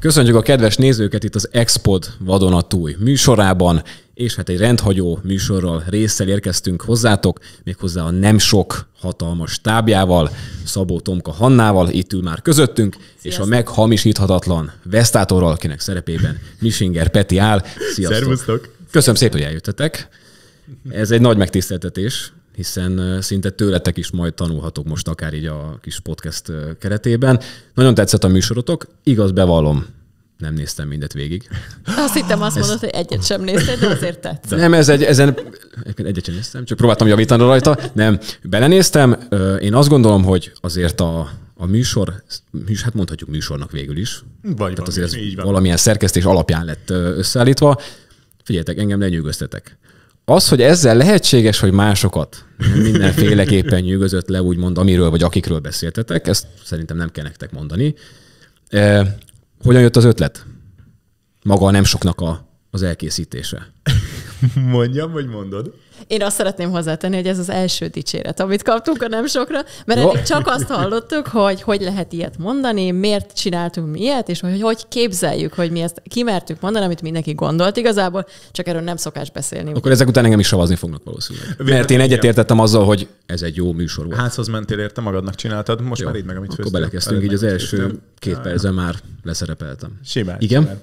Köszönjük a kedves nézőket itt az Expod vadonatúj műsorában, és hát egy rendhagyó műsorral résszel érkeztünk hozzátok, méghozzá a nem sok hatalmas tábjával, Szabó Tomka Hannával, itt ül már közöttünk, Sziasztok. és a meghamisíthatatlan Vesztátorral, akinek szerepében Misinger Peti áll. Sziasztok! Szervusztok! Köszönöm szépen, hogy eljöttetek. Ez egy nagy megtiszteltetés, hiszen szinte tőletek is majd tanulhatok most akár így a kis podcast keretében. Nagyon tetszett a műsorotok, igaz, bevallom, nem néztem mindet végig. Azt hittem, azt mondod, ez... hogy egyet sem nézted, de azért tetszett. Nem, ez egy, ezen egyet sem néztem, csak próbáltam javítani rajta. Nem, belenéztem. Én azt gondolom, hogy azért a, a műsor, hát mondhatjuk műsornak végül is. Vagy Tehát van, azért ez így van. valamilyen szerkesztés alapján lett összeállítva. Figyeljetek, engem lenyűgöztetek az, hogy ezzel lehetséges, hogy másokat mindenféleképpen nyűgözött le, úgymond, amiről vagy akikről beszéltetek, ezt szerintem nem kell nektek mondani. E, hogyan jött az ötlet? Maga nem soknak a, az elkészítése. Mondjam, vagy mondod? Én azt szeretném hozzátenni, hogy ez az első dicséret, amit kaptunk a nem sokra, mert eddig csak azt hallottuk, hogy hogy lehet ilyet mondani, miért csináltunk mi ilyet, és hogy hogy képzeljük, hogy mi ezt kimertük mondani, amit mindenki gondolt igazából, csak erről nem szokás beszélni. Akkor ezek után engem is savazni fognak valószínűleg. Mert én egyetértettem azzal, hogy ez egy jó műsor volt. Házhoz mentél érte, magadnak csináltad, most jó, már így meg, amit Akkor belekezdtünk, így az első két percben már leszerepeltem. Simán. Igen? Simán.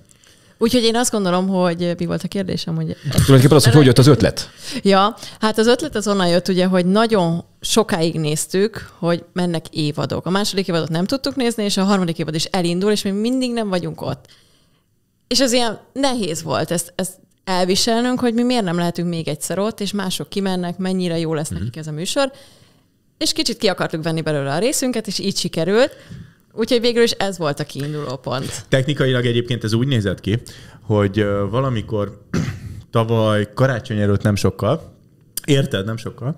Úgyhogy én azt gondolom, hogy mi volt a kérdésem, hogy... Tulajdonképpen az, hogy hogy jött az ötlet? Ja, hát az ötlet az onnan jött ugye, hogy nagyon sokáig néztük, hogy mennek évadok. A második évadot nem tudtuk nézni, és a harmadik évad is elindul, és mi mindig nem vagyunk ott. És az ilyen nehéz volt ezt, ezt elviselnünk, hogy mi miért nem lehetünk még egyszer ott, és mások kimennek, mennyire jó lesz mhm. nekik mm-hmm. ez a műsor. És kicsit ki akartuk venni belőle a részünket, és így sikerült. Úgyhogy végül is ez volt a kiinduló pont. Technikailag egyébként ez úgy nézett ki, hogy valamikor tavaly karácsony előtt nem sokkal, Érted, nem sokkal.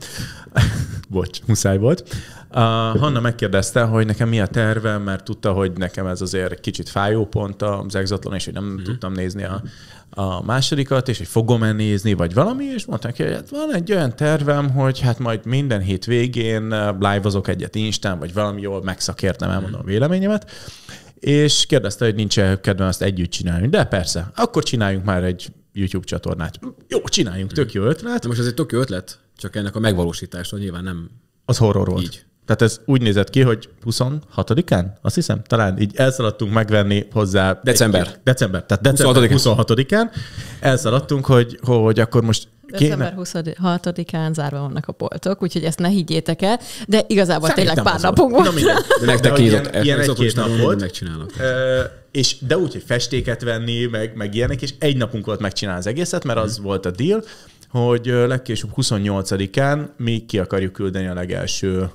Bocs, muszáj volt. Uh, Hanna megkérdezte, hogy nekem mi a tervem, mert tudta, hogy nekem ez azért kicsit fájó pont az exatlon, és hogy nem mm-hmm. tudtam nézni a, a másodikat, és hogy fogom-e nézni, vagy valami, és mondtam ki, hogy hát van egy olyan tervem, hogy hát majd minden hét végén live-azok egyet Instán, vagy valami jól megszakértem, elmondom a mhm. véleményemet, és kérdezte, hogy nincs-e kedvem azt együtt csinálni. De persze, akkor csináljunk már egy YouTube csatornát. Jó, csináljunk, tök jó ötlet. De most ez egy tök jó ötlet, csak ennek a megvalósítása nyilván nem... Az horror volt. Így. Tehát ez úgy nézett ki, hogy 26-án, azt hiszem, talán így elszaladtunk megvenni hozzá. December. Egy, december, tehát december 26-án. 26 elszaladtunk, hogy, hogy akkor most December 26-án zárva vannak a boltok, úgyhogy ezt ne higgyétek el, de igazából Szerintem tényleg pár napunk volt. Na, de nektek de, ilyen, ilyen egy-két nap volt. Megcsinálok és de úgy, hogy festéket venni, meg, meg ilyenek, és egy napunk volt megcsinálni az egészet, mert az mhm. volt a deal, hogy legkésőbb 28-án mi ki akarjuk küldeni a legelső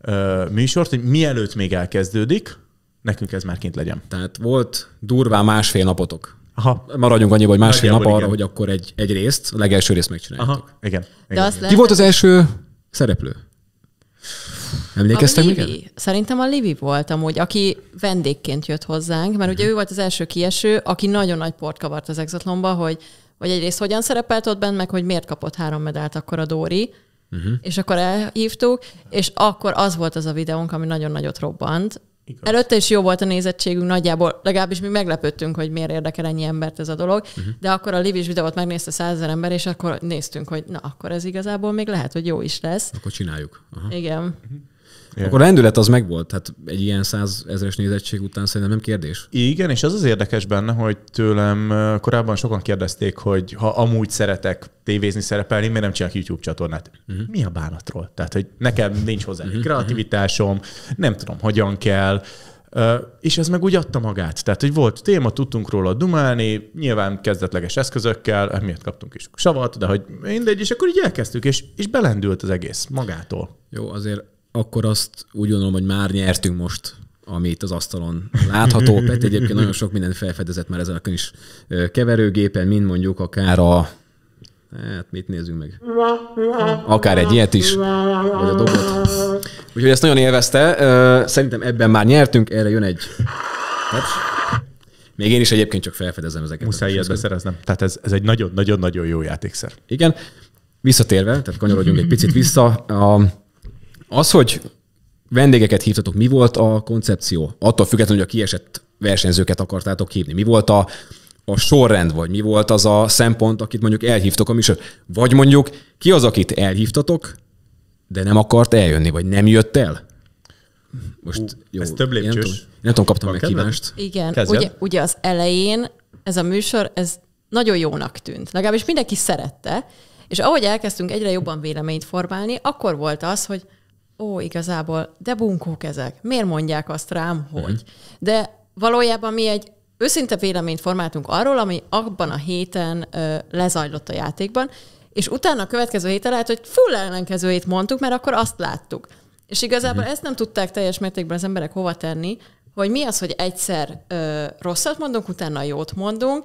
ö, műsort, hogy mielőtt még elkezdődik, nekünk ez már kint legyen. Tehát volt durvá másfél napotok. Aha. Maradjunk annyiban, hogy másfél Nagyjából nap arra, igen. hogy akkor egy, egy részt, a legelső részt megcsináljuk. Igen, igen. De Ki volt az első szereplő? Emlékeztek még? Szerintem a Livi volt amúgy, aki vendégként jött hozzánk, mert ugye mhm. ő volt az első kieső, aki nagyon nagy port kavart az exatlonba, hogy, hogy egyrészt hogyan szerepelt ott benne, meg hogy miért kapott három medált akkor a Dóri, Uh-huh. És akkor elhívtuk, és akkor az volt az a videónk, ami nagyon nagyot robbant, Igaz. Előtte is jó volt a nézettségünk nagyjából, legalábbis mi meglepődtünk, hogy miért érdekel ennyi embert ez a dolog, uh-huh. de akkor a Livis videót megnézte százezer ember, és akkor néztünk, hogy na, akkor ez igazából még lehet, hogy jó is lesz. Akkor csináljuk. Aha. Igen. Uh-huh. Igen. Akkor a rendület az megvolt, tehát egy ilyen százezres nézettség után szerintem nem kérdés. Igen, és az az érdekes benne, hogy tőlem korábban sokan kérdezték, hogy ha amúgy szeretek tévézni, szerepelni, miért nem csinálok YouTube csatornát? Uh-huh. Mi a bánatról? Tehát, hogy nekem nincs hozzá uh-huh. kreativitásom, nem tudom, hogyan kell, Uh, és ez meg úgy adta magát. Tehát, hogy volt téma, tudtunk róla dumálni, nyilván kezdetleges eszközökkel, emiatt kaptunk is savat, de hogy mindegy, és akkor így elkezdtük, és, és belendült az egész magától. Jó, azért akkor azt úgy gondolom, hogy már nyertünk most amit az asztalon látható. Pet egyébként nagyon sok minden felfedezett már ezen a kis keverőgépen, mint mondjuk akár a Hát mit nézzünk meg? Akár egy ilyet is, vagy a dobot. Úgyhogy ezt nagyon élvezte. Szerintem ebben már nyertünk, erre jön egy... Hops. Még én is egyébként csak felfedezem ezeket. Muszáj ilyet beszereznem. Tehát ez, ez egy nagyon-nagyon-nagyon jó játékszer. Igen. Visszatérve, tehát kanyarodjunk egy picit vissza. A, az, hogy vendégeket hívtatok, mi volt a koncepció? Attól függetlenül, hogy a kiesett versenyzőket akartátok hívni. Mi volt a, a sorrend, vagy mi volt az a szempont, akit mondjuk elhívtok a műsor? Vagy mondjuk ki az, akit elhívtatok, de nem akart eljönni, vagy nem jött el? Most Ú, jó, ez több lépcsős. Nem tudom, nem tudom kaptam meg kívást. Igen, ugye, ugye az elején ez a műsor, ez nagyon jónak tűnt. Legalábbis mindenki szerette, és ahogy elkezdtünk egyre jobban véleményt formálni, akkor volt az, hogy ó, igazából, de bunkók ezek. Miért mondják azt rám, mhm. hogy? Uh-huh. De valójában mi egy őszinte véleményt formáltunk arról, ami abban a héten ö, lezajlott a játékban, és utána a következő héten lehet, hogy full ellenkezőjét mondtuk, mert akkor azt láttuk. És igazából uh-huh. ezt nem tudták teljes mértékben az emberek hova tenni, hogy mi az, hogy egyszer ö, rosszat mondunk, utána jót mondunk,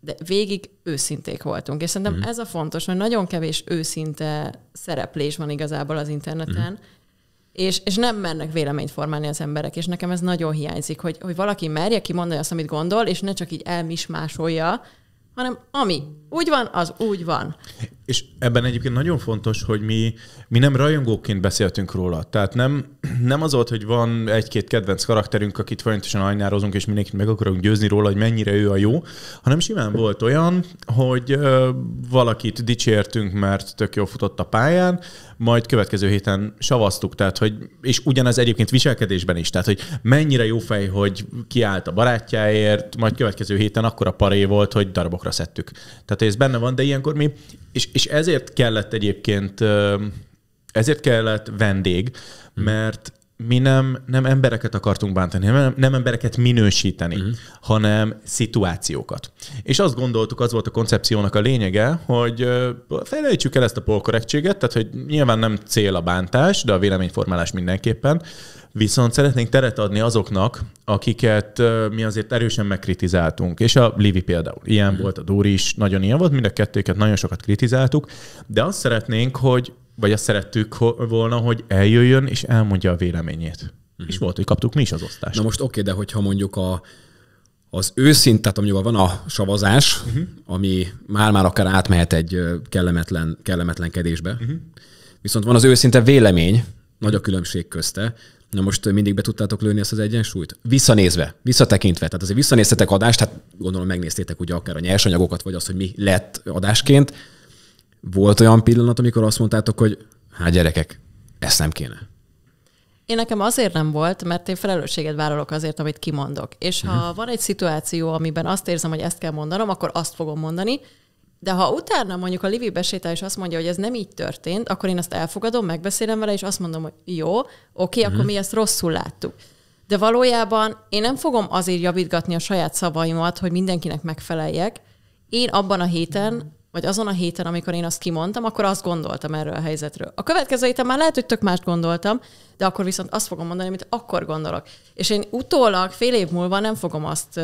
de végig őszinték voltunk. És szerintem mm. ez a fontos, hogy nagyon kevés őszinte szereplés van igazából az interneten. Mm és, és nem mernek véleményt formálni az emberek, és nekem ez nagyon hiányzik, hogy, hogy valaki merje kimondani azt, amit gondol, és ne csak így elmismásolja, hanem ami úgy van, az úgy van. És ebben egyébként nagyon fontos, hogy mi, mi nem rajongóként beszéltünk róla. Tehát nem, nem az volt, hogy van egy-két kedvenc karakterünk, akit folyamatosan ajnározunk, és mindenkit meg akarunk győzni róla, hogy mennyire ő a jó, hanem simán volt olyan, hogy ö, valakit dicsértünk, mert tök jó futott a pályán, majd következő héten savaztuk, tehát hogy, és ugyanaz egyébként viselkedésben is, tehát hogy mennyire jó fej, hogy kiállt a barátjáért, majd következő héten akkor a paré volt, hogy darabokra szedtük. Tehát ez benne van, de ilyenkor mi, és, és ezért kellett egyébként, ezért kellett vendég, mhm. mert mi nem, nem embereket akartunk bántani, nem, nem embereket minősíteni, uh-huh. hanem szituációkat. És azt gondoltuk, az volt a koncepciónak a lényege, hogy felejtsük el ezt a polkorrektséget, tehát hogy nyilván nem cél a bántás, de a véleményformálás mindenképpen, Viszont szeretnénk teret adni azoknak, akiket mi azért erősen megkritizáltunk. És a Livi például ilyen mm. volt, a Dóri is nagyon ilyen volt, mind a kettőket nagyon sokat kritizáltuk, de azt szeretnénk, hogy, vagy azt szerettük volna, hogy eljöjjön és elmondja a véleményét. Mm. És volt, hogy kaptuk mi is az osztást. Na most oké, de hogyha mondjuk a, az őszint, tehát amikor van a savazás, uh-huh. ami már-már akár átmehet egy kellemetlen, kellemetlenkedésbe, uh-huh. viszont van az őszinte vélemény, nagy a különbség közte. Na most mindig be tudtátok lőni ezt az egyensúlyt? Visszanézve, visszatekintve, tehát azért visszanéztetek adást, hát gondolom megnéztétek ugye akár a nyersanyagokat, vagy azt, hogy mi lett adásként. Volt olyan pillanat, amikor azt mondtátok, hogy hát gyerekek, ezt nem kéne. Én nekem azért nem volt, mert én felelősséget vállalok azért, amit kimondok. És ha uh-huh. van egy szituáció, amiben azt érzem, hogy ezt kell mondanom, akkor azt fogom mondani, de ha utána mondjuk a Livi besétál és azt mondja, hogy ez nem így történt, akkor én azt elfogadom, megbeszélem vele, és azt mondom, hogy jó, oké, mm akkor mhm. mi ezt rosszul láttuk. De valójában én nem fogom azért javítgatni a saját szavaimat, hogy mindenkinek megfeleljek. Én abban a héten, mhm. vagy azon a héten, amikor én azt kimondtam, akkor azt gondoltam erről a helyzetről. A következő héten már lehet, hogy tök mást gondoltam, de akkor viszont azt fogom mondani, amit akkor gondolok. És én utólag, fél év múlva nem fogom azt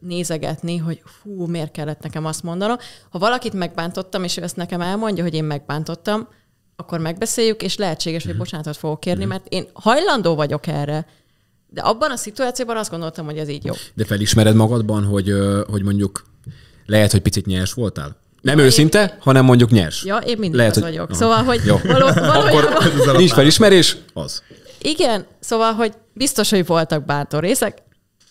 nézegetni, hogy hú, miért kellett nekem azt mondanom. Ha valakit megbántottam, és ő ezt nekem elmondja, hogy én megbántottam, akkor megbeszéljük, és lehetséges, hogy mhm. bocsánatot fogok kérni, mhm. mert én hajlandó vagyok erre. De abban a szituációban azt gondoltam, hogy ez így jó. De felismered magadban, hogy, hogy mondjuk lehet, hogy picit nyers voltál? Nem ja, őszinte, én... hanem mondjuk nyers. Ja, én mindig Lehet, az hogy... vagyok. Aha. Szóval, hogy Jó. Való, valójában... Akkor nincs felismerés, az. Igen, szóval, hogy biztos, hogy voltak bátor részek,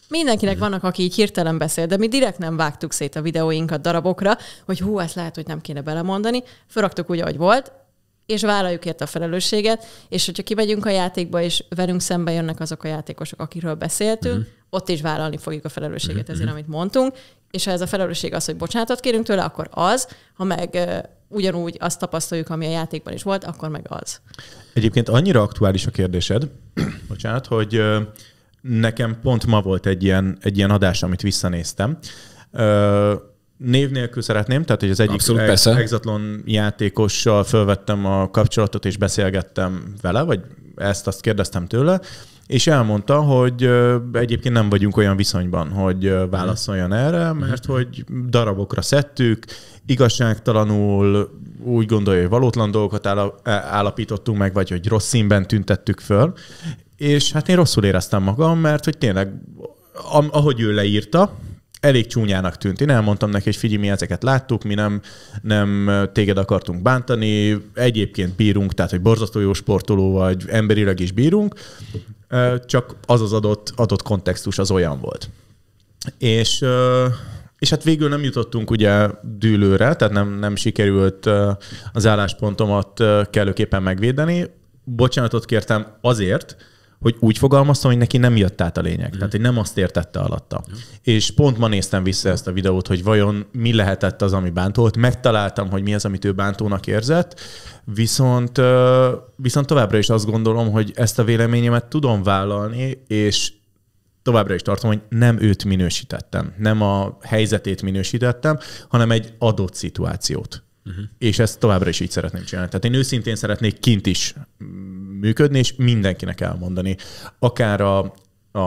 Mindenkinek mm. vannak, aki így hirtelen beszél, de mi direkt nem vágtuk szét a videóinkat darabokra, hogy hú, ezt lehet, hogy nem kéne belemondani. Föraktuk úgy, ahogy volt, és vállaljuk ért a felelősséget, és hogyha kimegyünk a játékba, és velünk szembe jönnek azok a játékosok, akikről beszéltünk, mm. ott is vállalni fogjuk a felelősséget mm. ezért, mhm. amit mondtunk, és ha ez a felelősség az, hogy bocsánatot kérünk tőle, akkor az, ha meg ugyanúgy azt tapasztaljuk, ami a játékban is volt, akkor meg az. Egyébként annyira aktuális a kérdésed, bocsánat, hogy Nekem pont ma volt egy ilyen, egy ilyen adás, amit visszanéztem. Ö, név nélkül szeretném, tehát hogy az egyik Abszolút, ex- exatlon játékossal fölvettem a kapcsolatot, és beszélgettem vele, vagy ezt azt kérdeztem tőle, és elmondta, hogy egyébként nem vagyunk olyan viszonyban, hogy válaszoljon erre, mhm. mert hogy darabokra szedtük, igazságtalanul úgy gondolja, hogy valótlan dolgokat állapítottunk meg, vagy hogy rossz színben tüntettük föl, és hát én rosszul éreztem magam, mert hogy tényleg, ahogy ő leírta, elég csúnyának tűnt. Én elmondtam neki, hogy figyelj, mi ezeket láttuk, mi nem, nem téged akartunk bántani, egyébként bírunk, tehát hogy borzasztó jó sportoló vagy, emberileg is bírunk, csak az az adott, adott kontextus az olyan volt. És, és hát végül nem jutottunk ugye dűlőre, tehát nem, nem sikerült az álláspontomat kellőképpen megvédeni. Bocsánatot kértem azért, hogy úgy fogalmaztam, hogy neki nem jött át a lényeg. Mm. Tehát, hogy nem azt értette alatta. Mm. És pont ma néztem vissza ezt a videót, hogy vajon mi lehetett az, ami bántó volt. Megtaláltam, hogy mi az, amit ő bántónak érzett, viszont, viszont továbbra is azt gondolom, hogy ezt a véleményemet tudom vállalni, és továbbra is tartom, hogy nem őt minősítettem, nem a helyzetét minősítettem, hanem egy adott szituációt. Uh-huh. És ezt továbbra is így szeretném csinálni. Tehát én őszintén szeretnék kint is működni, és mindenkinek elmondani. Akár a, a,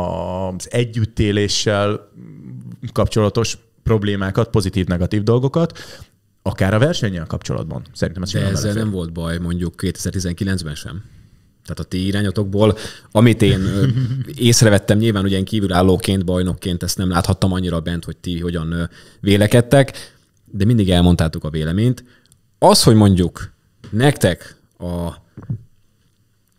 az együttéléssel kapcsolatos problémákat, pozitív-negatív dolgokat, akár a versennyel kapcsolatban. Szerintem ez De ezzel belefér. nem volt baj mondjuk 2019-ben sem. Tehát a ti irányotokból, amit én észrevettem, nyilván ugye kívülállóként, bajnokként ezt nem láthattam annyira bent, hogy ti hogyan vélekedtek, de mindig elmondtátok a véleményt. Az, hogy mondjuk nektek a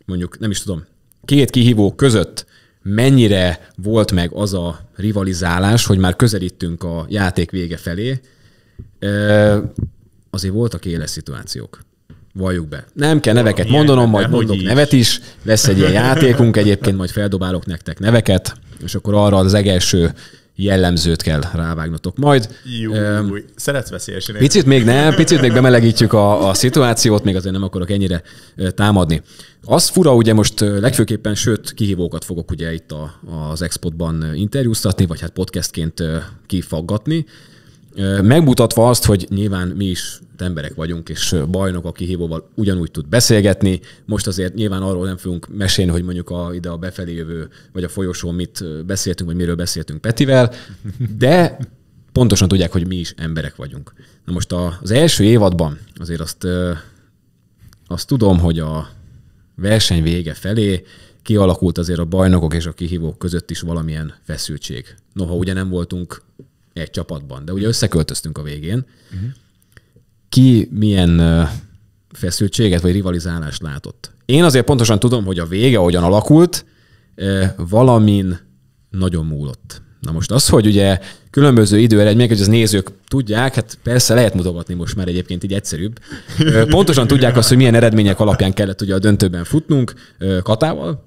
mondjuk, nem is tudom, két kihívó között mennyire volt meg az a rivalizálás, hogy már közelítünk a játék vége felé, azért voltak éles szituációk. Valljuk be. Nem kell neveket Ilyen, mondanom, majd mondok is. nevet is. Lesz egy ilyen játékunk, egyébként majd feldobálok nektek neveket, és akkor arra az egelső jellemzőt kell rávágnotok majd. Jú, um, szeretsz veszélyesen. Picit még nem, picit még bemelegítjük a, a szituációt, még azért nem akarok ennyire támadni. Az fura, ugye most legfőképpen, sőt, kihívókat fogok ugye itt a, az Expotban interjúztatni, vagy hát podcastként kifaggatni, megmutatva azt, hogy nyilván mi is emberek vagyunk, és bajnok, aki hívóval ugyanúgy tud beszélgetni. Most azért nyilván arról nem fogunk mesélni, hogy mondjuk a, ide a befelé jövő, vagy a folyosón mit beszéltünk, vagy miről beszéltünk Petivel, de pontosan tudják, hogy mi is emberek vagyunk. Na most az első évadban azért azt, azt tudom, hogy a verseny vége felé kialakult azért a bajnokok és a kihívók között is valamilyen feszültség. Noha ugye nem voltunk egy csapatban, de ugye összeköltöztünk a végén. Uh-huh. Ki milyen feszültséget vagy rivalizálást látott? Én azért pontosan tudom, hogy a vége hogyan alakult, valamin nagyon múlott. Na most az, hogy ugye különböző időeredmények, hogy az nézők tudják, hát persze lehet mutogatni most már egyébként így egyszerűbb. Pontosan tudják azt, hogy milyen eredmények alapján kellett ugye a döntőben futnunk Katával,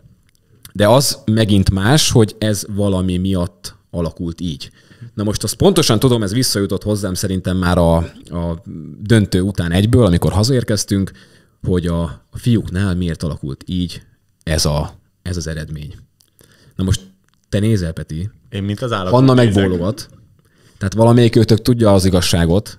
de az megint más, hogy ez valami miatt alakult így. Na most azt pontosan tudom, ez visszajutott hozzám szerintem már a, a döntő után egyből, amikor hazaérkeztünk, hogy a, a fiúknál miért alakult így ez, a, ez az eredmény. Na most te nézel, Peti. Én mint az állat. Hanna megbólogat. Tehát valamelyik őtök tudja az igazságot,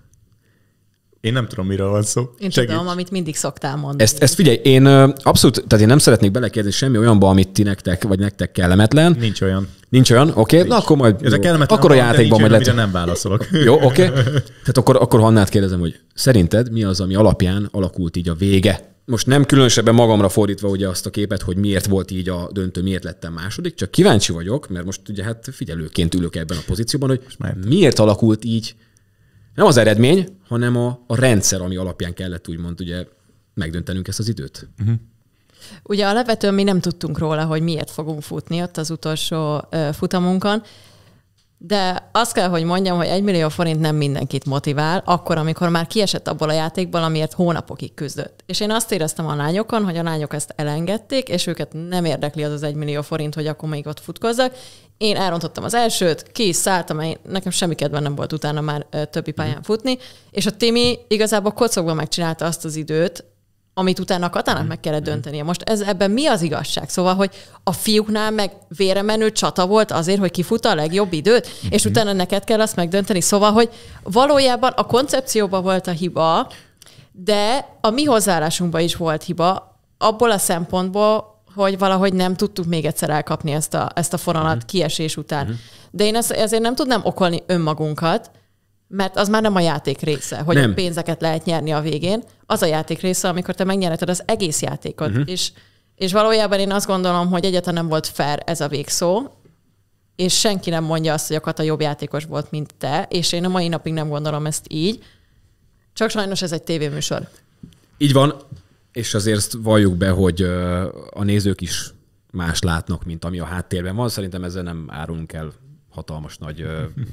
én nem tudom, miről van szó. Én Segíts. tudom, amit mindig szoktál mondani. Ezt, ezt figyelj, én abszolút, tehát én nem szeretnék belekérni semmi olyanba, amit ti nektek, vagy nektek kellemetlen. Nincs olyan. Nincs olyan? Oké, okay. na akkor majd... Ez a kellemetlen akkor a játékban majd lehet. nem válaszolok. jó, oké. Okay. Tehát akkor, akkor Hannát kérdezem, hogy szerinted mi az, ami alapján alakult így a vége? Most nem különösebben magamra fordítva ugye azt a képet, hogy miért volt így a döntő, miért lettem második, csak kíváncsi vagyok, mert most ugye hát figyelőként ülök ebben a pozícióban, hogy miért alakult így nem az eredmény, hanem a, a rendszer, ami alapján kellett úgymond ugye megdöntenünk ezt az időt. Uh-huh. Ugye levetőn mi nem tudtunk róla, hogy miért fogunk futni ott az utolsó ö, futamunkon, de azt kell, hogy mondjam, hogy egy millió forint nem mindenkit motivál, akkor, amikor már kiesett abból a játékból, amiért hónapokig küzdött. És én azt éreztem a lányokon, hogy a lányok ezt elengedték, és őket nem érdekli az az egy millió forint, hogy akkor még ott futkozzak, én elrontottam az elsőt, kész szálltam, nekem semmi kedven nem volt utána már többi pályán mhm. futni, és a Timi igazából kocogva megcsinálta azt az időt, amit utána a Katának mhm. meg kellett mhm. döntenie. Most ez ebben mi az igazság? Szóval, hogy a fiúknál meg véremenő csata volt azért, hogy kifut a legjobb időt, és utána neked kell azt megdönteni. Szóval, hogy valójában a koncepcióban volt a hiba, de a mi hozzáállásunkban is volt hiba, abból a szempontból, hogy valahogy nem tudtuk még egyszer elkapni ezt a, ezt a foranat uh-huh. Mhm. kiesés után. Uh-huh. De én ezt, ezért nem tudnám okolni önmagunkat, mert az már nem a játék része, hogy nem. a pénzeket lehet nyerni a végén. Az a játék része, amikor te megnyereted az egész játékot. Uh-huh. És, és valójában én azt gondolom, hogy egyáltalán nem volt fair ez a végszó, és senki nem mondja azt, hogy a Kata jobb játékos volt, mint te, és én a mai napig nem gondolom ezt így. Csak sajnos ez egy tévéműsor. Így van és azért ezt valljuk be, hogy a nézők is más látnak, mint ami a háttérben van. Szerintem ezzel nem árulunk el hatalmas nagy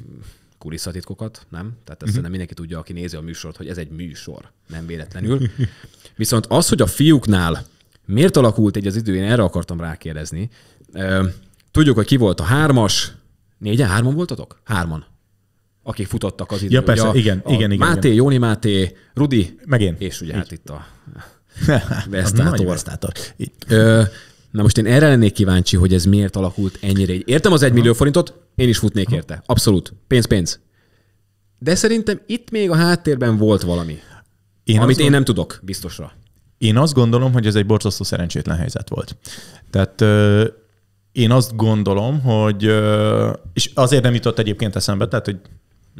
kulisszatitkokat, nem? Tehát ezt mhm. nem mindenki tudja, aki nézi a műsort, hogy ez egy műsor, nem véletlenül. Viszont az, hogy a fiúknál miért alakult egy az idő, én erre akartam rákérdezni. Tudjuk, hogy ki volt a hármas, négyen, hárman voltatok? Hárman akik futottak az időben. Ja, persze, ugye, igen, a igen, igen. Máté, igen. Jóni Máté, Rudi. Meg én. És ugye Így. hát itt a Vesztátor. Vesztátor. Ö, na most én erre lennék kíváncsi, hogy ez miért alakult ennyire. Értem az egy millió forintot, én is futnék érte. Abszolút. Pénz, pénz. De szerintem itt még a háttérben volt valami, én amit én nem tudok biztosra. Én azt gondolom, hogy ez egy borzasztó szerencsétlen helyzet volt. Tehát ö, én azt gondolom, hogy, ö, és azért nem jutott egyébként eszembe, tehát hogy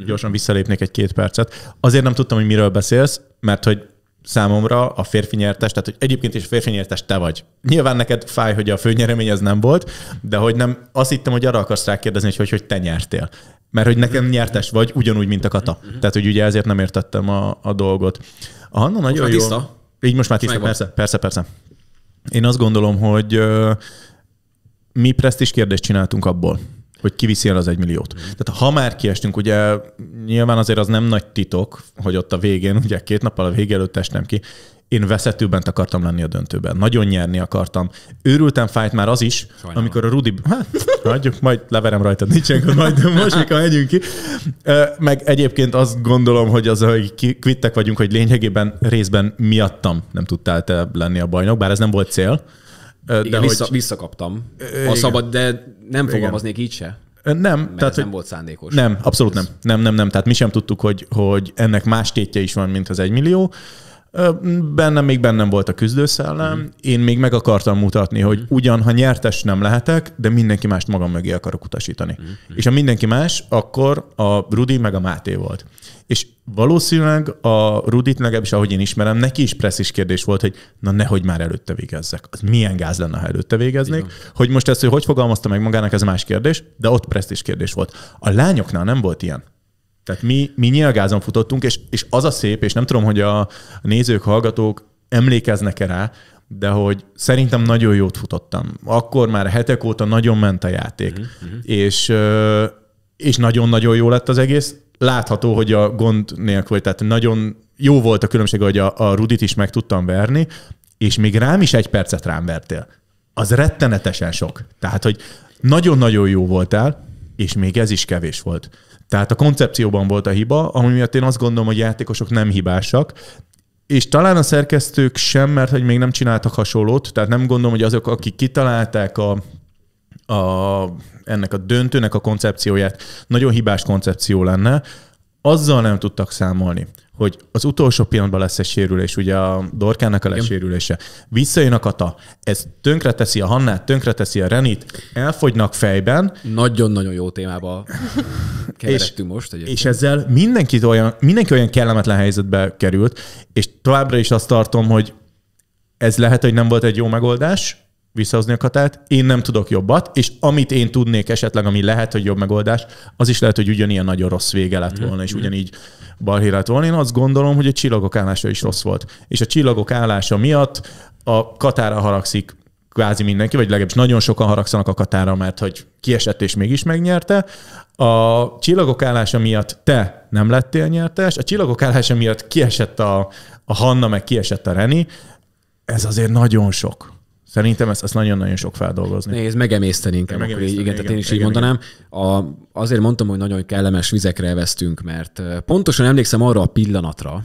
gyorsan visszalépnék egy-két percet, azért nem tudtam, hogy miről beszélsz, mert hogy számomra a férfi nyertes, tehát hogy egyébként is a férfi nyertes te vagy. Nyilván neked fáj, hogy a főnyeremény az nem volt, de hogy nem, azt hittem, hogy arra akarsz rákérdezni, hogy, hogy, hogy te nyertél. Mert hogy nekem nyertes vagy, ugyanúgy, mint a Kata. Tehát, hogy ugye ezért nem értettem a, a dolgot. A Hanna nagyon jó. Tiszta. Így most már tiszta, persze, persze, persze. Én azt gondolom, hogy ö, mi presztis kérdést csináltunk abból, hogy kiviszi el az egymilliót. Mm. Tehát ha már kiestünk, ugye nyilván azért az nem nagy titok, hogy ott a végén, ugye két nappal a vége előtt estem ki, én veszetőben akartam lenni a döntőben. Nagyon nyerni akartam. Őrültem fájt már az is, Sajnálom. amikor a Rudi... Hát, hagyjuk, majd leverem rajta, nincsen gond, majd most, megyünk ki. Meg egyébként azt gondolom, hogy az, hogy kvittek vagyunk, hogy lényegében részben miattam nem tudtál te lenni a bajnok, bár ez nem volt cél. De Igen, hogy... vissza, visszakaptam. Igen. A szabad, de nem fogalmaznék így se? Nem, Mert tehát, ez nem volt szándékos. Nem, abszolút nem. Nem, nem, nem. Tehát mi sem tudtuk, hogy, hogy ennek más tétje is van, mint az egymillió. millió Bennem még bennem volt a küzdőszellem, mm. én még meg akartam mutatni, hogy mm. ugyan, ha nyertes nem lehetek, de mindenki mást magam mögé akarok utasítani. Mm. És ha mindenki más, akkor a Rudi meg a Máté volt. És valószínűleg a Rudit, legalábbis ahogy én ismerem, neki is presszis kérdés volt, hogy na nehogy már előtte végezzek. Az milyen gáz lenne, ha előtte végeznék. Igen. Hogy most ezt, hogy hogy fogalmazta meg magának, ez más kérdés, de ott presszis kérdés volt. A lányoknál nem volt ilyen. Tehát mi, mi nyilgázon futottunk, és, és az a szép, és nem tudom, hogy a nézők, hallgatók emlékeznek-e rá, de hogy szerintem nagyon jót futottam. Akkor már hetek óta nagyon ment a játék, uh-huh. Mm-hmm. és, és nagyon-nagyon jó lett az egész. Látható, hogy a gond nélkül, tehát nagyon jó volt a különbség, hogy a, a Rudit is meg tudtam verni, és még rám is egy percet rám vertél. Az rettenetesen sok. Tehát, hogy nagyon-nagyon jó voltál, és még ez is kevés volt. Tehát a koncepcióban volt a hiba, ami miatt én azt gondolom, hogy játékosok nem hibásak, és talán a szerkesztők sem, mert hogy még nem csináltak hasonlót, tehát nem gondolom, hogy azok, akik kitalálták a, a, ennek a döntőnek a koncepcióját, nagyon hibás koncepció lenne, azzal nem tudtak számolni, hogy az utolsó pillanatban lesz egy sérülés, ugye a Dorkának a lesérülése. Visszajön a kata, ez tönkreteszi a Hannát, tönkreteszi a Renit, elfogynak fejben. Nagyon-nagyon jó témába keveredtünk most. Egyébként. És ezzel mindenki olyan, mindenki olyan kellemetlen helyzetbe került, és továbbra is azt tartom, hogy ez lehet, hogy nem volt egy jó megoldás, visszahozni a katát, én nem tudok jobbat, és amit én tudnék esetleg, ami lehet, hogy jobb megoldás, az is lehet, hogy ugyanilyen nagyon rossz vége lett volna, és mhm. ugyanígy balhé lett volna. Én azt gondolom, hogy a csillagok állása is rossz volt. És a csillagok állása miatt a katára haragszik kvázi mindenki, vagy legalábbis nagyon sokan haragszanak a katára, mert hogy kiesett és mégis megnyerte. A csillagok állása miatt te nem lettél nyertes, a csillagok állása miatt kiesett a, a Hanna, meg kiesett a Reni. Ez azért nagyon sok. Szerintem ezt, ezt nagyon-nagyon sok feldolgozni. Nehéz megemészteni inkább. Megemészteni, akkor, igen, igen, tehát én is igen, így mondanám. A, azért mondtam, hogy nagyon kellemes vizekre vesztünk, mert pontosan emlékszem arra a pillanatra,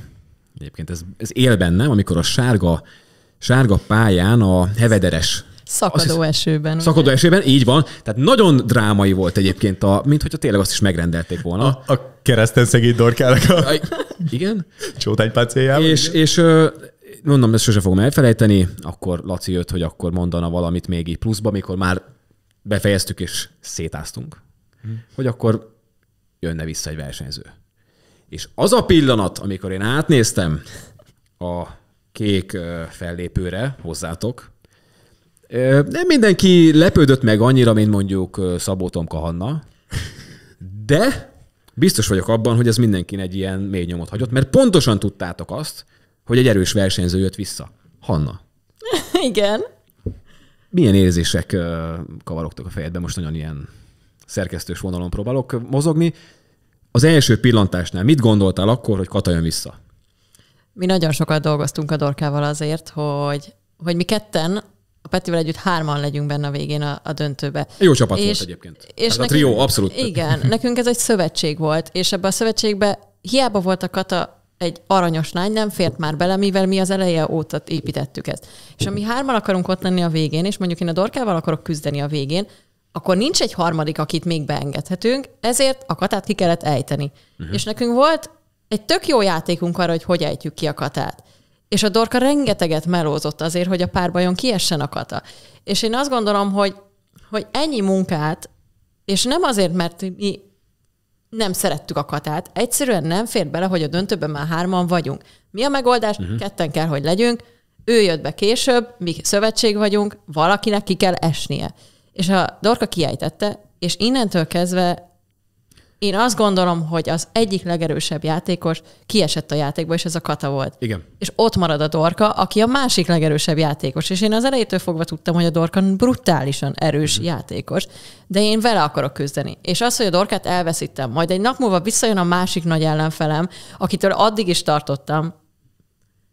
egyébként ez, ez él bennem, amikor a sárga, sárga pályán a hevederes Szakadó esőben. Hisz, szakadó esőben, így van. Tehát nagyon drámai volt egyébként, a, mint hogyha tényleg azt is megrendelték volna. A, a kereszten szegény dorkának a... Igen? Csótány És, és mondom, ezt sose fogom elfelejteni, akkor Laci jött, hogy akkor mondana valamit még így pluszba, mikor már befejeztük és szétáztunk, hm. hogy akkor jönne vissza egy versenyző. És az a pillanat, amikor én átnéztem a kék fellépőre hozzátok, nem mindenki lepődött meg annyira, mint mondjuk Szabó Tomka Hanna, de biztos vagyok abban, hogy ez mindenkin egy ilyen mély nyomot hagyott, mert pontosan tudtátok azt, hogy egy erős versenyző jött vissza. Hanna. Igen. Milyen érzések kavarogtak a fejedben Most nagyon ilyen szerkesztős vonalon próbálok mozogni. Az első pillantásnál mit gondoltál akkor, hogy Kata jön vissza? Mi nagyon sokat dolgoztunk a Dorkával azért, hogy, hogy mi ketten a Petivel együtt hárman legyünk benne a végén a, a döntőbe. Jó csapat és, volt egyébként. És ez nekünk, a trió, abszolút. Igen, nekünk ez egy szövetség volt, és ebbe a szövetségbe hiába volt a Kata egy aranyos lány nem fért már bele, mivel mi az eleje óta építettük ezt. És ha mi hárman akarunk ott lenni a végén, és mondjuk én a dorkával akarok küzdeni a végén, akkor nincs egy harmadik, akit még beengedhetünk, ezért a katát ki kellett ejteni. Uh-huh. És nekünk volt egy tök jó játékunk arra, hogy hogy ejtjük ki a katát. És a dorka rengeteget melózott azért, hogy a párbajon kiessen a kata. És én azt gondolom, hogy, hogy ennyi munkát, és nem azért, mert mi nem szerettük a katát. Egyszerűen nem fér bele, hogy a döntőben már hárman vagyunk. Mi a megoldás? Uh-huh. Ketten kell, hogy legyünk. Ő jött be később, mi szövetség vagyunk, valakinek ki kell esnie. És a Dorka kiejtette, és innentől kezdve én azt gondolom, hogy az egyik legerősebb játékos kiesett a játékba, és ez a Kata volt. Igen. És ott marad a Dorka, aki a másik legerősebb játékos. És én az elejétől fogva tudtam, hogy a Dorka brutálisan erős uh-huh. játékos, de én vele akarok küzdeni. És az, hogy a Dorkát elveszítem, majd egy nap múlva visszajön a másik nagy ellenfelem, akitől addig is tartottam,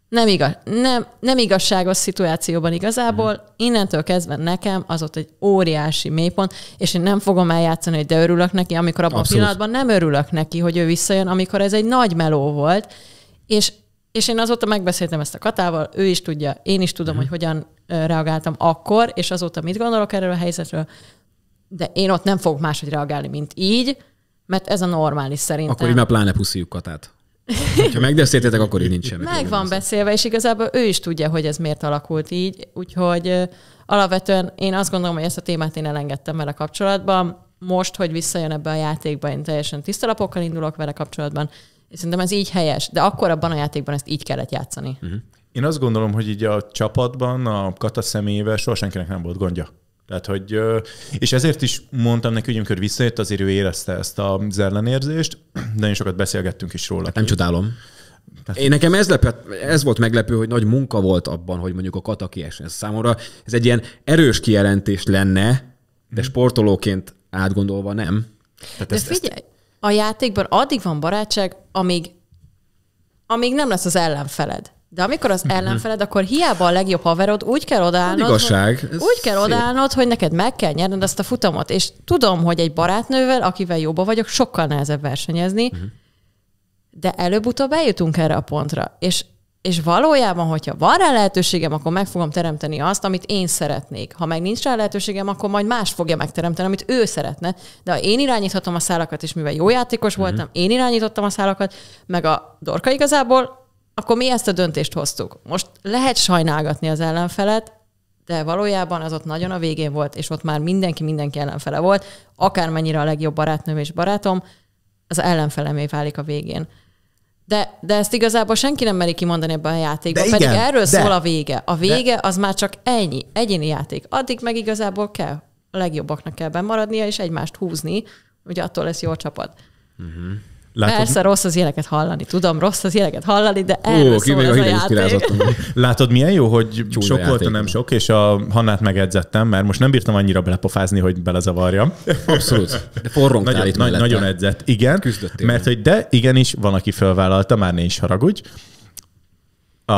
nem, igaz, nem, nem igazságos szituációban igazából, uh-huh. innentől kezdve nekem az ott egy óriási mélypont, és én nem fogom eljátszani, hogy de örülök neki, amikor abban Abszolút. a pillanatban nem örülök neki, hogy ő visszajön, amikor ez egy nagy meló volt, és, és én azóta megbeszéltem ezt a Katával, ő is tudja, én is tudom, uh-huh. hogy hogyan reagáltam akkor, és azóta mit gondolok erről a helyzetről, de én ott nem fogok máshogy reagálni, mint így, mert ez a normális szerintem. Akkor így már pláne puszíjuk Katát. Ha megbeszéltétek, akkor így nincs semmi. Meg van az. beszélve, és igazából ő is tudja, hogy ez miért alakult így, úgyhogy alapvetően én azt gondolom, hogy ezt a témát én elengedtem vele kapcsolatban. Most, hogy visszajön ebbe a játékba, én teljesen tisztalapokkal indulok vele kapcsolatban, és szerintem ez így helyes, de akkor abban a játékban ezt így kellett játszani. Uh-huh. Én azt gondolom, hogy így a csapatban a Kata személyével soha senkinek nem volt gondja. Tehát, hogy, és ezért is mondtam neki, hogy amikor visszajött, azért ő érezte ezt a ellenérzést, de nagyon sokat beszélgettünk is róla. Hát nem csodálom. Én nekem ez, lepett, ez volt meglepő, hogy nagy munka volt abban, hogy mondjuk a kata kiesen számomra. Ez egy ilyen erős kijelentés lenne, de mhm. sportolóként átgondolva nem. Tehát de ezt, figyelj, ezt... a játékban addig van barátság, amíg, amíg nem lesz az ellenfeled. De amikor az mhm. ellenfeled, akkor hiába a legjobb haverod, úgy kell odállnod, igazság, hogy, úgy kell odállnod, hogy neked meg kell nyerned azt a futamot. És tudom, hogy egy barátnővel, akivel jobban vagyok, sokkal nehezebb versenyezni, uh-huh. de előbb-utóbb eljutunk erre a pontra. És, és valójában, hogyha van rá lehetőségem, akkor meg fogom teremteni azt, amit én szeretnék. Ha meg nincs rá lehetőségem, akkor majd más fogja megteremteni, amit ő szeretne. De ha én irányíthatom a szálakat, és mivel jó játékos uh-huh. voltam, én irányítottam a szálakat, meg a Dorka igazából akkor mi ezt a döntést hoztuk. Most lehet sajnálgatni az ellenfelet, de valójában az ott nagyon a végén volt, és ott már mindenki mindenki ellenfele volt, akármennyire a legjobb barátnőm és barátom, az ellenfelemé válik a végén. De, de ezt igazából senki nem meri kimondani ebben a játékban, de pedig igen, erről de, szól a vége. A vége de, az már csak ennyi, egyéni játék. Addig meg igazából kell, a legjobbaknak kell bemaradnia, és egymást húzni, ugye attól lesz jó csapat. Uh-huh. Látod? Persze rossz az éleket hallani, tudom, rossz az éleket hallani, de erről Ó, szól az a játék. Látod, milyen jó, hogy Csúda sok volt, nem sok, és a Hannát megedzettem, mert most nem bírtam annyira belepofázni, hogy belezavarjam. Abszolút. De forrongtál nagyon, itt nagy, Nagyon edzett, igen. Küzdöttél mert hogy de igenis, van, aki felvállalta, már ne is haragudj. A,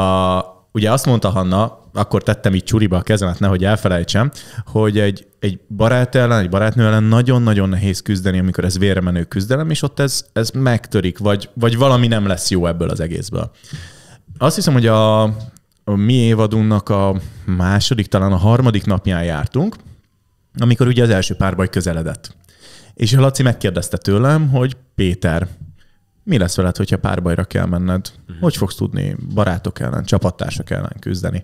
ugye azt mondta Hanna, akkor tettem így csuriba a kezemet, nehogy elfelejtsem, hogy egy, egy barát ellen, egy barátnő ellen nagyon-nagyon nehéz küzdeni, amikor ez véremenő küzdelem, és ott ez, ez megtörik, vagy, vagy valami nem lesz jó ebből az egészből. Azt hiszem, hogy a, a mi évadunknak a második, talán a harmadik napján jártunk, amikor ugye az első párbaj közeledett. És a Laci megkérdezte tőlem, hogy Péter, mi lesz veled, hogyha párbajra kell menned? Uh-huh. Hogy fogsz tudni barátok ellen, csapattársak ellen küzdeni?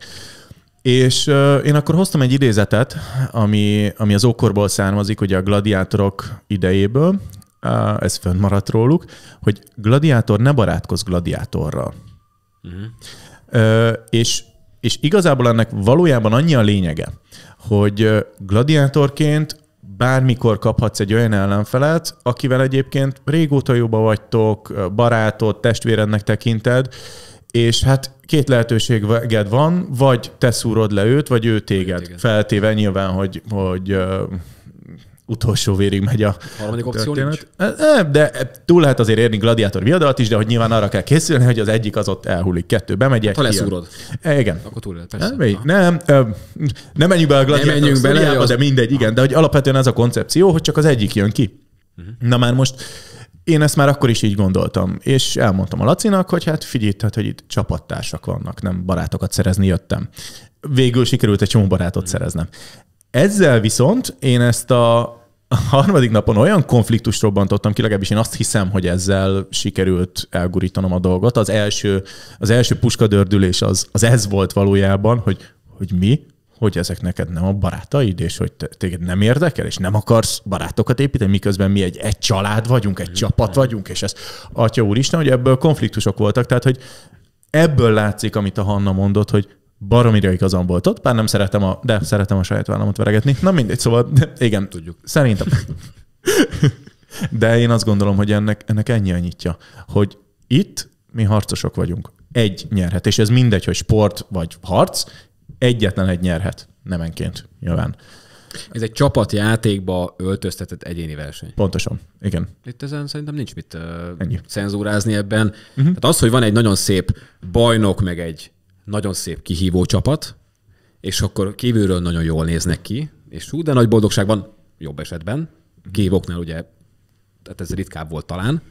És uh, én akkor hoztam egy idézetet, ami, ami az ókorból származik, ugye a gladiátorok idejéből, uh, ez fönnmaradt róluk, hogy gladiátor ne barátkoz gladiátorral. Uh-huh. Uh, és, és igazából ennek valójában annyi a lényege, hogy gladiátorként bármikor kaphatsz egy olyan ellenfelet, akivel egyébként régóta jobban vagytok, barátod, testvérednek tekinted, és hát két lehetőséged van, vagy te szúrod le őt, vagy ő téged. Feltéve nyilván, hogy, hogy utolsó vérig megy a, a harmadik opció e, e, De túl lehet azért érni gladiátor viadalt is, de hogy nyilván arra kell készülni, hogy az egyik az ott elhullik, kettő bemegyek. Hát, ha leszúrod. E, igen. Akkor túl lehet, persze. Nem, nem, nem menjünk be a gladiátor nem menjünk bele, az... de mindegy, igen. De hogy alapvetően ez a koncepció, hogy csak az egyik jön ki. Uh-huh. Na már most én ezt már akkor is így gondoltam, és elmondtam a Lacinak, hogy hát figyelj, tehát, hogy itt csapattársak vannak, nem barátokat szerezni jöttem. Végül sikerült egy csomó barátot uh-huh. szereznem. Ezzel viszont én ezt a harmadik napon olyan konfliktust robbantottam ki, legalábbis én azt hiszem, hogy ezzel sikerült elgurítanom a dolgot. Az első, az első puskadördülés az, az ez volt valójában, hogy, hogy mi, hogy ezek neked nem a barátaid, és hogy te téged nem érdekel, és nem akarsz barátokat építeni, miközben mi egy, egy család vagyunk, egy csapat vagyunk, és ez, atya úristen, hogy ebből konfliktusok voltak, tehát hogy ebből látszik, amit a Hanna mondott, hogy baromira igazam volt ott, bár nem szeretem a, de szeretem a saját vállamot veregetni. Na mindegy, szóval igen, tudjuk. Szerintem. De én azt gondolom, hogy ennek, ennek ennyi a nyitja, hogy itt mi harcosok vagyunk. Egy nyerhet, és ez mindegy, hogy sport vagy harc, egyetlen egy nyerhet, nemenként nyilván. Ez egy csapatjátékba öltöztetett egyéni verseny. Pontosan, igen. Itt ezen szerintem nincs mit uh, Ennyi. cenzúrázni ebben. Uh-huh. Tehát az, hogy van egy nagyon szép bajnok, meg egy nagyon szép kihívó csapat, és akkor kívülről nagyon jól néznek ki, és hú, de nagy boldogság van jobb esetben. Kihívóknál ugye, tehát ez ritkább volt talán.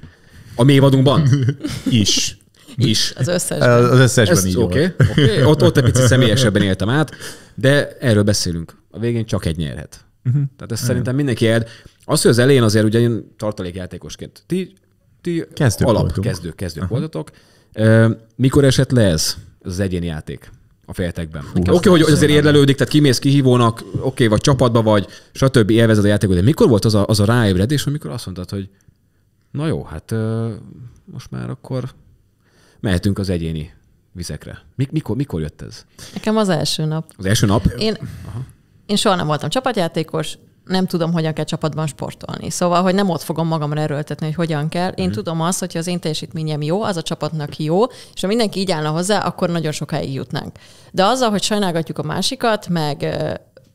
A mi évadunkban is. Is. Az összesben. Az összesben Ezt, így okay, okay. Ott, ott egy picit személyesebben éltem át, de erről beszélünk. A végén csak egy nyerhet. Uh-huh. Tehát ezt uh-huh. szerintem mindenki el. Az, hogy az elején azért ugye én tartalékjátékosként. Ti, ti kezdők alap, voltunk. kezdők, kezdők uh-huh. voltatok. Mikor esett le ez? Ez az egyéni játék a féltekben. Oké, okay, hogy azért érlelődik, tehát kimész kihívónak, oké, okay, vagy csapatba vagy, stb. élvezed a játékot, de mikor volt az a, az a ráébredés, amikor azt mondtad, hogy na jó, hát most már akkor mehetünk az egyéni vizekre. Mikor, mikor jött ez? Nekem az első nap. Az első nap? Én, Aha. én soha nem voltam csapatjátékos, nem tudom, hogyan kell csapatban sportolni. Szóval, hogy nem ott fogom magamra erőltetni, hogy hogyan kell. Én mm. tudom azt, hogy az én teljesítményem jó, az a csapatnak jó, és ha mindenki így állna hozzá, akkor nagyon sokáig jutnánk. De azzal, hogy sajnálgatjuk a másikat, meg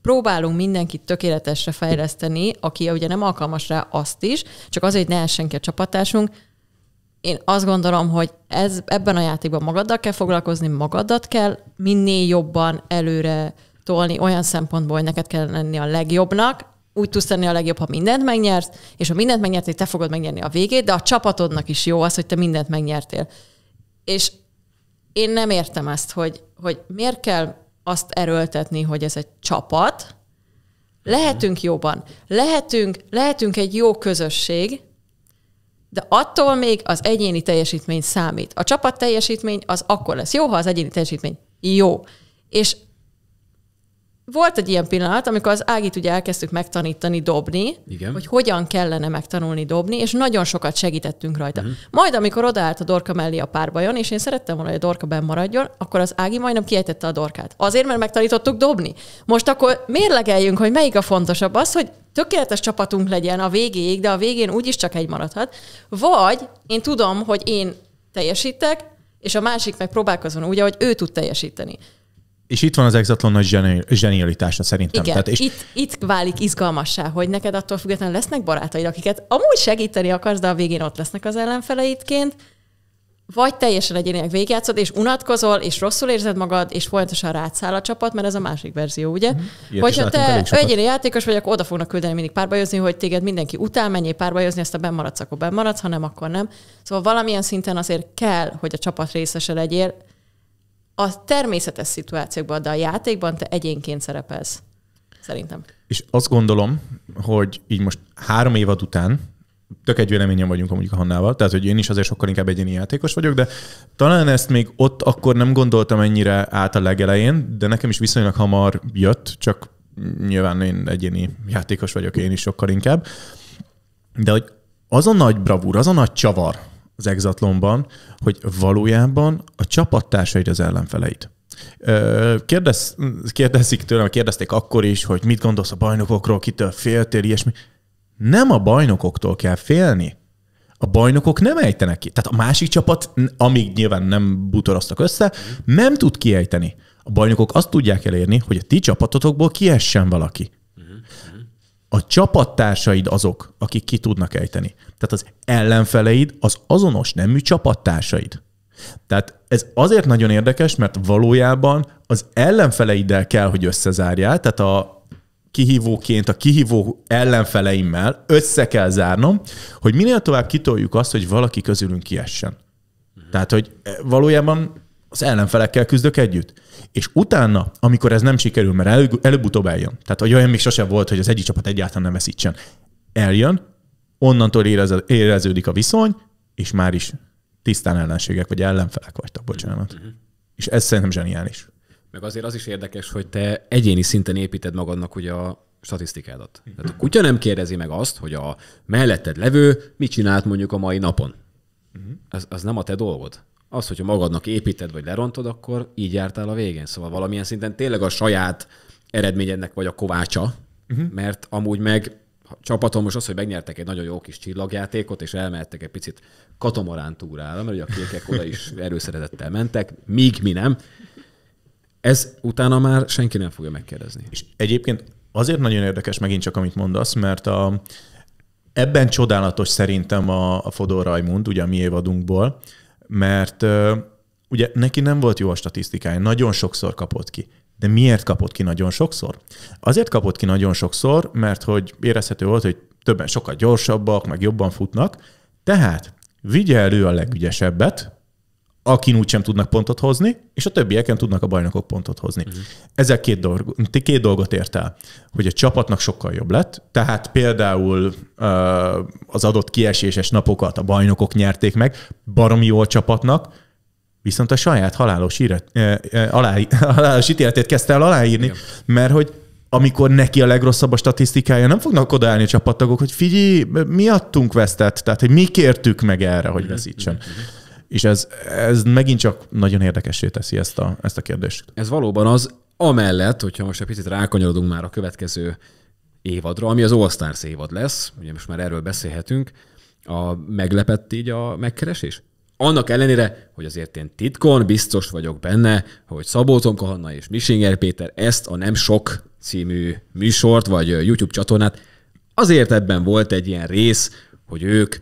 próbálunk mindenkit tökéletesre fejleszteni, aki ugye nem alkalmas rá azt is, csak azért, hogy ne essen ki a csapatásunk, én azt gondolom, hogy ez, ebben a játékban magaddal kell foglalkozni, magadat kell minél jobban előre tolni olyan szempontból, hogy neked kell lenni a legjobbnak, úgy tudsz tenni a legjobb, ha mindent megnyersz, és ha mindent megnyertél, te fogod megnyerni a végét, de a csapatodnak is jó az, hogy te mindent megnyertél. És én nem értem ezt, hogy, hogy miért kell azt erőltetni, hogy ez egy csapat, lehetünk jobban, lehetünk, lehetünk egy jó közösség, de attól még az egyéni teljesítmény számít. A csapat teljesítmény az akkor lesz jó, ha az egyéni teljesítmény jó. És volt egy ilyen pillanat, amikor az Ágit ugye elkezdtük megtanítani dobni, Igen. hogy hogyan kellene megtanulni dobni, és nagyon sokat segítettünk rajta. Uh-huh. Majd, amikor odaállt a Dorka mellé a párbajon, és én szerettem volna, hogy a Dorka benn maradjon, akkor az Ági majdnem kiejtette a Dorkát. Azért, mert megtanítottuk dobni. Most akkor mérlegeljünk, hogy melyik a fontosabb az, hogy tökéletes csapatunk legyen a végéig, de a végén úgyis csak egy maradhat, vagy én tudom, hogy én teljesítek, és a másik meg próbálkozom úgy, ahogy ő tud teljesíteni. És itt van az exatlon nagy zsenialitása szerintem. Igen, Tehát, és itt, itt válik izgalmassá, hogy neked attól függetlenül lesznek barátaid, akiket amúgy segíteni akarsz, de a végén ott lesznek az ellenfeleidként, vagy teljesen egyének végigjátszod, és unatkozol, és rosszul érzed magad, és folyamatosan rátszáll a csapat, mert ez a másik verzió, ugye? Mhm. Ilyet Hogyha te egyéni játékos vagy, akkor oda fognak küldeni mindig párbajozni, hogy téged mindenki után menjél párbajozni, ezt a bemaradsz, akkor bemaradsz, ha nem, akkor nem. Szóval valamilyen szinten azért kell, hogy a csapat részese legyél, a természetes szituációkban, de a játékban te egyénként szerepelsz. Szerintem. És azt gondolom, hogy így most három évad után, tök egy véleményen vagyunk mondjuk a Hannával, tehát hogy én is azért sokkal inkább egyéni játékos vagyok, de talán ezt még ott akkor nem gondoltam ennyire át a legelején, de nekem is viszonylag hamar jött, csak nyilván én egyéni játékos vagyok, én is sokkal inkább. De hogy az a nagy bravúr, az a nagy csavar, az exatlonban, hogy valójában a csapattársaid az ellenfeleid. Kérdez, kérdezik tőlem, kérdezték akkor is, hogy mit gondolsz a bajnokokról, kitől féltél, ilyesmi. Nem a bajnokoktól kell félni. A bajnokok nem ejtenek ki. Tehát a másik csapat, amíg nyilván nem butoroztak össze, nem tud kiejteni. A bajnokok azt tudják elérni, hogy a ti csapatotokból kiessen valaki. Mhm, mhm. A csapattársaid azok, akik ki tudnak ejteni. Tehát az ellenfeleid az azonos nemű csapattársaid. Tehát ez azért nagyon érdekes, mert valójában az ellenfeleiddel kell, hogy összezárjál, tehát a kihívóként a kihívó ellenfeleimmel össze kell zárnom, hogy minél tovább kitoljuk azt, hogy valaki közülünk kiessen. Tehát, hogy eh, valójában az ellenfelekkel küzdök együtt. És utána, amikor ez nem sikerül, mert előbb-utóbb eljön, tehát hogy olyan még sosem volt, hogy az egyik csapat egyáltalán nem veszítsen, eljön, onnantól érez, éreződik a viszony, és már is tisztán ellenségek vagy ellenfelek vagytok, bocsánat. Mm-hmm. És ez szerintem zseniális. Meg azért az is érdekes, hogy te egyéni szinten építed magadnak ugye a statisztikádat. Tehát a kutya nem kérdezi meg azt, hogy a melletted levő mit csinált mondjuk a mai napon. Mhm. Az, az nem a te dolgod. Az, hogyha magadnak építed vagy lerontod, akkor így jártál a végén. Szóval valamilyen szinten tényleg a saját eredményednek vagy a kovácsa, uh-huh. mert amúgy meg csapatom most az, hogy megnyertek egy nagyon jó kis csillagjátékot, és elmehettek egy picit katamarán túrára, mert ugye a kékek oda is erőszeretettel mentek, míg mi nem. Ez utána már senki nem fogja megkérdezni. És egyébként azért nagyon érdekes megint csak, amit mondasz, mert a, ebben csodálatos szerintem a, a Fodor Rajmund, ugye a mi évadunkból, mert ugye neki nem volt jó a statisztikája, nagyon sokszor kapott ki. De miért kapott ki nagyon sokszor? Azért kapott ki nagyon sokszor, mert hogy érezhető volt, hogy többen sokkal gyorsabbak, meg jobban futnak, tehát vigye elő a legügyesebbet, akin úgysem tudnak pontot hozni, és a többieken tudnak a bajnokok pontot hozni. Uh-huh. Mhm. Ezzel két, dolg, két dolgot ért el, hogy a csapatnak sokkal jobb lett, tehát például az adott kieséses napokat a bajnokok nyerték meg, baromi jó a csapatnak, viszont a saját halálos, írat, eh, alá, halálos ítéletét kezdte el aláírni, Igen. mert hogy amikor neki a legrosszabb a statisztikája, nem fognak odaállni a csapattagok, hogy figyelj, miattunk vesztett, tehát hogy mi kértük meg erre, hogy mhm, veszítsen. Mhm, mhm. És ez, ez megint csak nagyon érdekesé teszi ezt a, ezt a kérdést. Ez valóban az, amellett, hogyha most egy picit rákanyarodunk már a következő évadra, ami az All Stars évad lesz, ugye most már erről beszélhetünk, a meglepett így a megkeresés? Annak ellenére, hogy azért én titkon biztos vagyok benne, hogy Szabó Tomka Hanna és Misinger Péter ezt a Nem Sok című műsort, vagy YouTube csatornát, azért ebben volt egy ilyen rész, hogy ők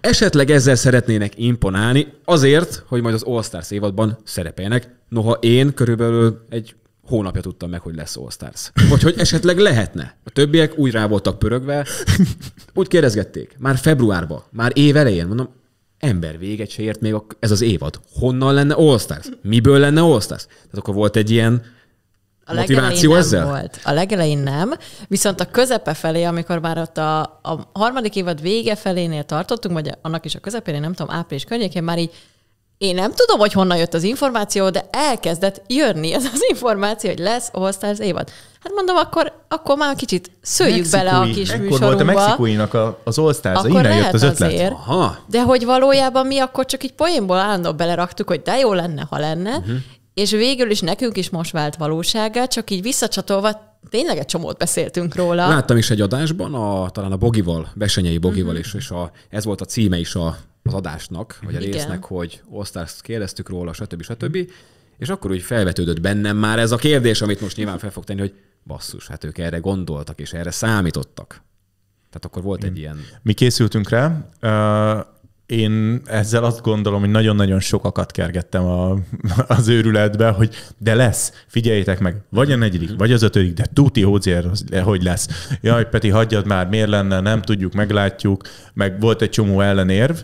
esetleg ezzel szeretnének imponálni, azért, hogy majd az All-Stars évadban szerepeljenek. Noha én körülbelül egy hónapja tudtam meg, hogy lesz All Stars. Vagy hogy esetleg lehetne. A többiek úgy rá voltak pörögve, úgy kérdezgették, már februárban, már év elején, mondom, ember véget se ért még a, ez az évad. Honnan lenne all -Stars? Miből lenne all -Stars? Tehát akkor volt egy ilyen a motiváció nem ezzel? Volt. A legelején nem, viszont a közepe felé, amikor már ott a, a harmadik évad vége felénél tartottunk, vagy annak is a közepénél, nem tudom, április környékén már így én nem tudom, hogy honnan jött az információ, de elkezdett jönni ez az információ, hogy lesz All Stars évad. Hát mondom, akkor, akkor már kicsit szőjük Mexikui, bele a kis Ekkor volt a mexikóinak a, az All stars akkor innen jött az ötlet. Azért, Aha. De hogy valójában mi akkor csak így poénból állandóan beleraktuk, hogy de jó lenne, ha lenne, uh-huh. és végül is nekünk is most vált valósága, csak így visszacsatolva tényleg egy csomót beszéltünk róla. Láttam is egy adásban, a, talán a Bogival, Besenyei Bogival, uh-huh. Mhm. és, és a, ez volt a címe is a az adásnak, vagy a Igen. résznek, hogy osztást kérdeztük róla, stb. stb. És akkor úgy felvetődött bennem már ez a kérdés, amit most nyilván fel fog tenni, hogy basszus, hát ők erre gondoltak, és erre számítottak. Tehát akkor volt egy ilyen... Mi készültünk rá, én ezzel azt gondolom, hogy nagyon-nagyon sokakat kergettem a, az őrületbe, hogy de lesz, figyeljétek meg, vagy a negyedik, vagy az ötödik, de tuti hódzér, hogy lesz. Jaj, Peti, hagyjad már, miért lenne, nem tudjuk, meglátjuk, meg volt egy csomó ellenérv,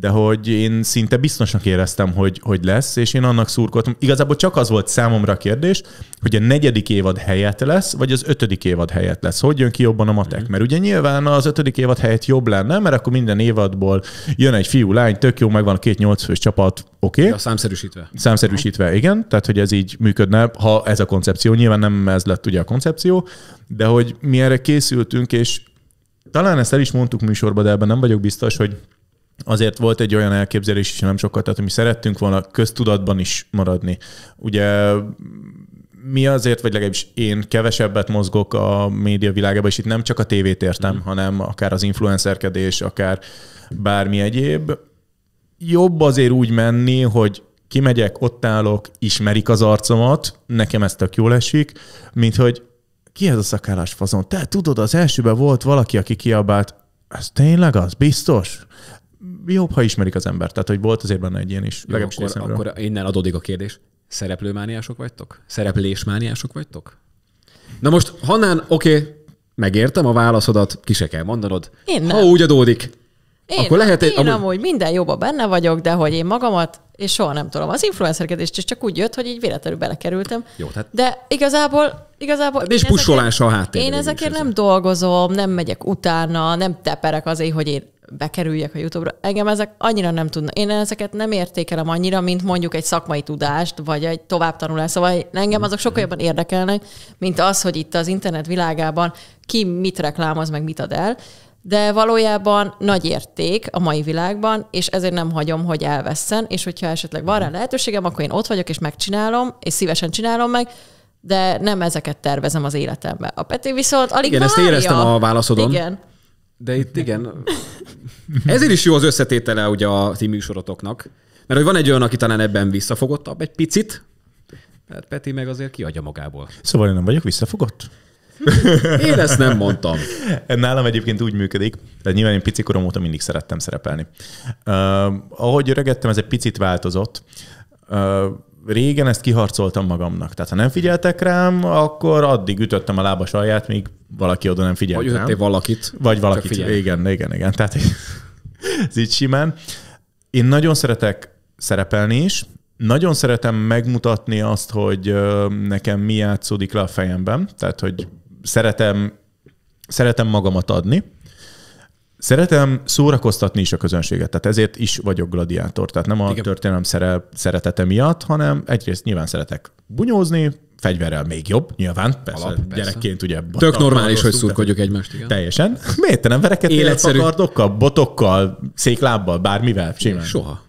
de hogy én szinte biztosnak éreztem, hogy, hogy lesz, és én annak szurkoltam. Igazából csak az volt számomra a kérdés, hogy a negyedik évad helyett lesz, vagy az ötödik évad helyett lesz. Hogy jön ki jobban a matek? Mhm. Mert ugye nyilván az ötödik évad helyett jobb lenne, mert akkor minden évadból jön egy fiú, lány, tök jó, megvan a két nyolc fős csapat, oké. Okay. Ja, számszerűsítve. Számszerűsítve, igen. Tehát, hogy ez így működne, ha ez a koncepció. Nyilván nem ez lett ugye a koncepció, de hogy mi erre készültünk, és talán ezt el is mondtuk műsorban, de ebben nem vagyok biztos, hogy azért volt egy olyan elképzelés is, nem sokkal, tehát mi szerettünk volna köztudatban is maradni. Ugye mi azért, vagy legalábbis én kevesebbet mozgok a média világában, és itt nem csak a tévét értem, mm. hanem akár az influencerkedés, akár bármi egyéb. Jobb azért úgy menni, hogy kimegyek, ott állok, ismerik az arcomat, nekem ez tök jól esik, mint hogy ki ez a szakállás fazon? Te tudod, az elsőben volt valaki, aki kiabált, ez tényleg az? Biztos? Jobb, ha ismerik az embert. Tehát, hogy volt azért benne egy ilyen is. Jó, akkor, akkor innen adódik a kérdés. Szereplőmániások vagytok? Szereplésmániások vagytok? Na most, Hannán, oké, okay, megértem a válaszodat, ki se kell mondanod. Én nem. Ha úgy adódik, én, akkor lehet, én amúgy... amúgy minden jobban benne vagyok, de hogy én magamat, és soha nem tudom. Az influencerkedést is csak úgy jött, hogy így véletlenül belekerültem. Jó, tehát... De igazából... igazából és pusolás a háttérben. Én ezekért nem ezzel. dolgozom, nem megyek utána, nem teperek azért, hogy én bekerüljek a YouTube-ra. Engem ezek annyira nem tudnak. Én ezeket nem értékelem annyira, mint mondjuk egy szakmai tudást, vagy egy továbbtanulás. Szóval engem azok sokkal jobban érdekelnek, mint az, hogy itt az internet világában ki mit reklámoz, meg mit ad el. De valójában nagy érték a mai világban, és ezért nem hagyom, hogy elveszen és hogyha esetleg van rá lehetőségem, akkor én ott vagyok, és megcsinálom, és szívesen csinálom meg, de nem ezeket tervezem az életembe. A Peti viszont alig Igen, várja. ezt éreztem a válaszodon. Igen. De itt igen. Ezért is jó az összetétele ugye a ti műsorotoknak. Mert hogy van egy olyan, aki talán ebben visszafogottabb egy picit, hát Peti meg azért kiadja magából. Szóval én nem vagyok visszafogott? Én ezt nem mondtam. Nálam egyébként úgy működik, de nyilván én pici korom óta mindig szerettem szerepelni. Uh, ahogy öregettem, ez egy picit változott. Uh, régen ezt kiharcoltam magamnak. Tehát ha nem figyeltek rám, akkor addig ütöttem a lába saját, míg valaki oda nem figyelt. Vagy ütöttél valakit. Vagy valakit, igen, igen, igen. Tehát ez így simán. Én nagyon szeretek szerepelni is, nagyon szeretem megmutatni azt, hogy nekem mi játszódik le a fejemben, tehát hogy szeretem, szeretem magamat adni, Szeretem szórakoztatni is a közönséget, tehát ezért is vagyok gladiátor. Tehát nem a Igen. történelem szere- szeretete miatt, hanem egyrészt nyilván szeretek bunyózni, fegyverrel még jobb, nyilván, persze, Alap, persze. gyerekként ugye... Tök normális, hogy szurkodjuk egymást, igen. Teljesen. Miért te nem verekedtél kardokkal, botokkal, széklábbal, bármivel? Simán. Soha.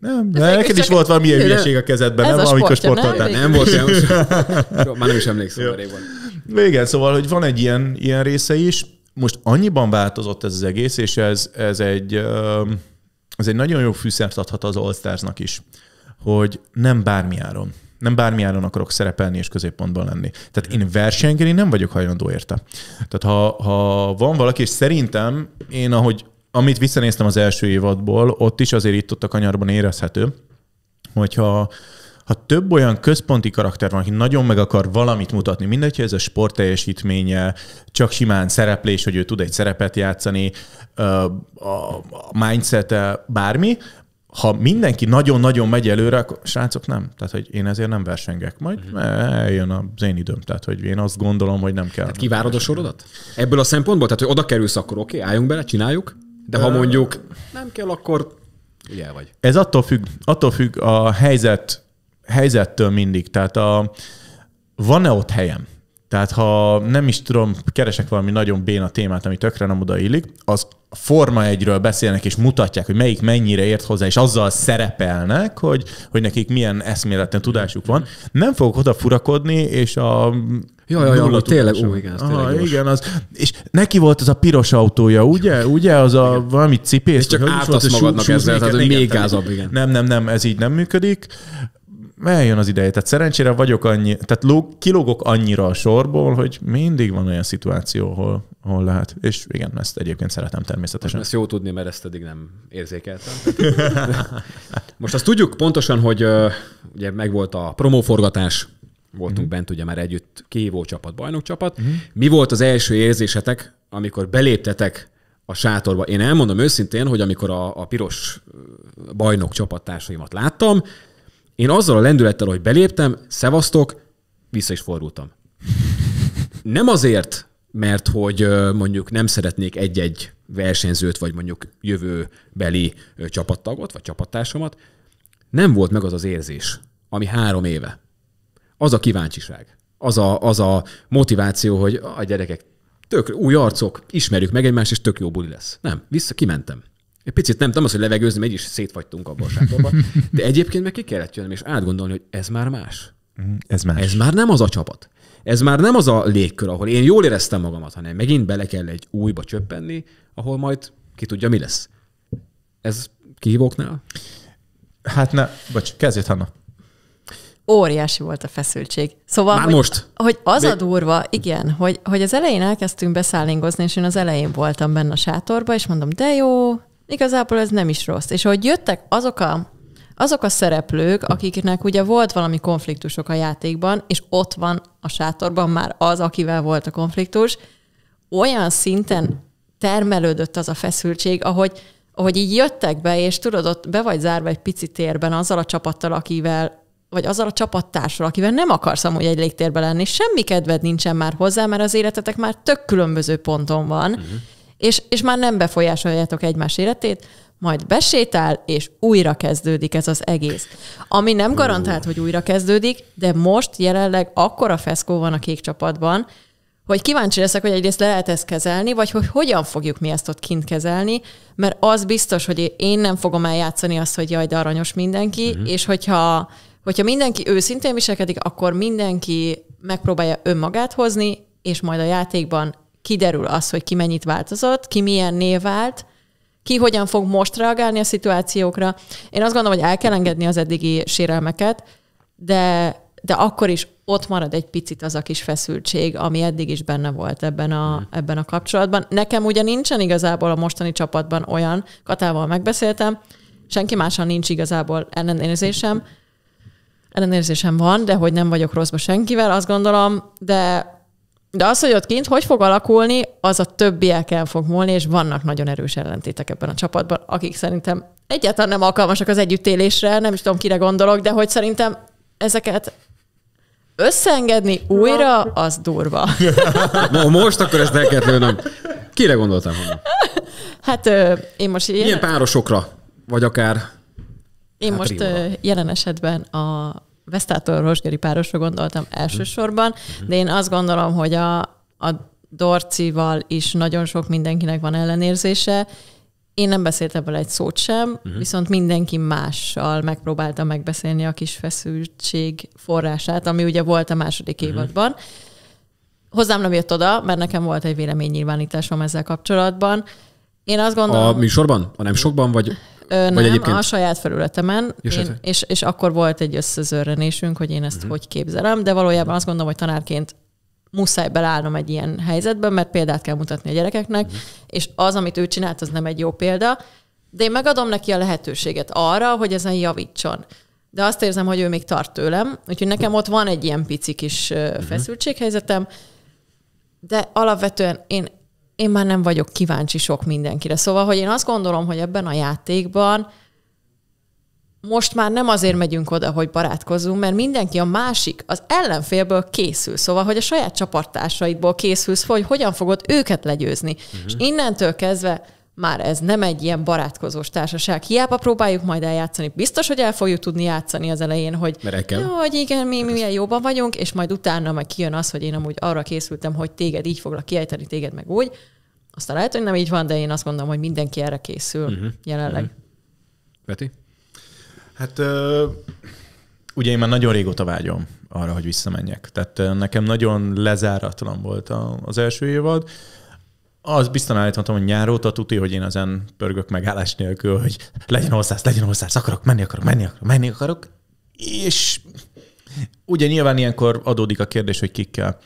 Nem, de neked is volt valami ilyen hülyeség a kezedben, ez nem? A amikor sportoltál. Nem, nem volt ilyen. Már nem is emlékszem, hogy van. Igen, szóval, hogy van egy ilyen, ilyen része is. Most annyiban változott ez az egész, és ez, ez egy, ez egy nagyon jó fűszert adhat az All is, hogy nem bármi áron nem bármilyen akarok szerepelni és középpontban lenni. Tehát én versengeni nem vagyok hajlandó érte. Tehát ha, ha van valaki, és szerintem én, ahogy amit visszanéztem az első évadból, ott is azért itt-ott a kanyarban érezhető, hogyha ha több olyan központi karakter van, aki nagyon meg akar valamit mutatni, mindegy, hogy ez a sport teljesítménye, csak simán szereplés, hogy ő tud egy szerepet játszani, a mindset bármi, ha mindenki nagyon-nagyon megy előre, akkor srácok nem. Tehát, hogy én ezért nem versengek. Majd mhm. eljön az én időm. Tehát, hogy én azt gondolom, hogy nem kell. Tehát kivárod a sorodat? Ebből a szempontból? Tehát, hogy oda kerülsz, akkor oké, okay, álljunk bele, csináljuk. De ha mondjuk nem kell, akkor ugye vagy. Ez attól függ, attól függ a helyzet, helyzettől mindig. Tehát a, van-e ott helyem? Tehát ha nem is tudom, keresek valami nagyon béna témát, ami tökre nem odaillik, az a Forma egyről beszélnek, és mutatják, hogy melyik mennyire ért hozzá, és azzal szerepelnek, hogy, hogy nekik milyen eszméletlen tudásuk van. Nem fogok oda furakodni, és a, Ja, ja, ja, tényleg, ó, igen, ez tényleg Aha, igen, az, És neki volt az a piros autója, ugye? Ugye az a igen. valami cipész? És csak átasz magadnak ezzel, tehát még gázabb, igen. Nem, nem, nem, ez így nem működik eljön az ideje. Tehát szerencsére vagyok annyi, tehát lóg, kilógok annyira a sorból, hogy mindig van olyan szituáció, ahol ahol lehet. És igen, ezt egyébként szeretem természetesen. Most ezt jó tudni, mert ezt eddig nem érzékeltem. Most azt tudjuk pontosan, hogy ugye megvolt a promóforgatás, voltunk uh-huh. bent ugye már együtt kihívó csapat, bajnok csapat. Uh-huh. Mi volt az első érzésetek, amikor beléptetek a sátorba? Én elmondom őszintén, hogy amikor a, a piros bajnok csapattársaimat láttam, én azzal a lendülettel, hogy beléptem, szevasztok, vissza is fordultam. Nem azért, mert hogy mondjuk nem szeretnék egy-egy versenyzőt, vagy mondjuk jövőbeli csapattagot, vagy csapattársamat, nem volt meg az az érzés, ami három éve. Az a kíváncsiság, az a, az a motiváció, hogy a gyerekek, tök új arcok, ismerjük meg egymást, és tök jó buli lesz. Nem, vissza kimentem. Egy picit nem tudom az, hogy levegőzni, meg is szétfagytunk abban a sátorban. De egyébként meg ki kellett jönnöm és átgondolni, hogy ez már más. Mhm, ez más. Ez már nem az a csapat. Ez már nem az a légkör, ahol én jól éreztem magamat, hanem megint bele kell egy újba csöppenni, ahol majd ki tudja, mi lesz. Ez kihívóknál? Hát ne, bocs, kezdjét, Hanna óriási volt a feszültség. Szóval, Már hogy, most? Hogy az a durva, igen, hogy, hogy az elején elkezdtünk beszállingozni, és én az elején voltam benne a sátorba, és mondom, de jó, igazából ez nem is rossz. És hogy jöttek azok a azok a szereplők, akiknek ugye volt valami konfliktusok a játékban, és ott van a sátorban már az, akivel volt a konfliktus, olyan szinten termelődött az a feszültség, ahogy, ahogy így jöttek be, és tudod, ott be vagy zárva egy pici térben azzal a csapattal, akivel vagy azzal a csapattársal, akivel nem akarsz amúgy egy légtérben lenni, semmi kedved nincsen már hozzá, mert az életetek már tök különböző ponton van, uh-huh és, és már nem befolyásoljátok egymás életét, majd besétál, és újra kezdődik ez az egész. Ami nem garantált, hogy újra kezdődik, de most jelenleg akkora feszkó van a kék csapatban, hogy kíváncsi leszek, hogy egyrészt lehet ezt kezelni, vagy hogy hogyan fogjuk mi ezt ott kint kezelni, mert az biztos, hogy én nem fogom eljátszani azt, hogy jaj, de aranyos mindenki, mm-hmm. és hogyha, hogyha mindenki őszintén viselkedik, akkor mindenki megpróbálja önmagát hozni, és majd a játékban kiderül az, hogy ki mennyit változott, ki milyen név vált, ki hogyan fog most reagálni a szituációkra. Én azt gondolom, hogy el kell engedni az eddigi sérelmeket, de, de akkor is ott marad egy picit az a kis feszültség, ami eddig is benne volt ebben a, mm. ebben a kapcsolatban. Nekem ugye nincsen igazából a mostani csapatban olyan, Katával megbeszéltem, senki máson nincs igazából ellenérzésem, ellenérzésem van, de hogy nem vagyok rosszba senkivel, azt gondolom, de de az, hogy ott kint hogy fog alakulni, az a többieken fog múlni, és vannak nagyon erős ellentétek ebben a csapatban, akik szerintem egyáltalán nem alkalmasak az együttélésre, nem is tudom, kire gondolok, de hogy szerintem ezeket összeengedni újra, az durva. Most akkor ezt el kellett lőnöm. Kire gondoltam? Honnan? Hát én most... Ilyen... Milyen párosokra? Vagy akár... Én hát most rióra. jelen esetben a Vesztátor Rosgeri párosra gondoltam mhm. elsősorban, uh-huh. de én azt gondolom, hogy a, a Dorcival is nagyon sok mindenkinek van ellenérzése. Én nem beszéltem vele egy szót sem, uh-huh. viszont mindenki mással megpróbálta megbeszélni a kis feszültség forrását, ami ugye volt a második uh-huh. évadban. Hozzám nem jött oda, mert nekem volt egy véleménynyilvánításom ezzel kapcsolatban. Én azt gondolom... A műsorban? A nem sokban, vagy Ö, Vagy nem, egyébként? a saját felületemen. Jó, én, és, és akkor volt egy összezörrenésünk, hogy én ezt uh-huh. hogy képzelem, de valójában azt gondolom, hogy tanárként muszáj belállnom egy ilyen helyzetben, mert példát kell mutatni a gyerekeknek, uh-huh. és az, amit ő csinált, az nem egy jó példa, de én megadom neki a lehetőséget arra, hogy ezen javítson. De azt érzem, hogy ő még tart tőlem, úgyhogy nekem ott van egy ilyen pici kis mhm. feszültséghelyzetem, de alapvetően én én már nem vagyok kíváncsi sok mindenkire. Szóval, hogy én azt gondolom, hogy ebben a játékban most már nem azért megyünk oda, hogy barátkozzunk, mert mindenki a másik, az ellenfélből készül. Szóval, hogy a saját csapattársaidból készülsz, hogy hogyan fogod őket legyőzni. Uh-huh. És mhm. innentől kezdve már ez nem egy ilyen barátkozós társaság. Hiába próbáljuk majd eljátszani, biztos, hogy el fogjuk tudni játszani az elején, hogy, ja, hogy igen, mi milyen jóban vagyunk, és majd utána meg kijön az, hogy én amúgy arra készültem, hogy téged így foglak kiejteni, téged meg úgy. Aztán lehet, hogy nem így van, de én azt gondolom, hogy mindenki erre készül uh-huh. jelenleg. Uh-huh. Peti? Hát ö, ugye én már nagyon régóta vágyom arra, hogy visszamenjek. Tehát nekem nagyon lezáratlan volt az első évad, az biztosan állíthatom, hogy nyáróta tuti, hogy én ezen pörgök megállás nélkül, hogy legyen orszász, legyen orszász, akarok, menni akarok, menni akarok, menni akarok. És ugye nyilván ilyenkor adódik a kérdés, hogy kikkel.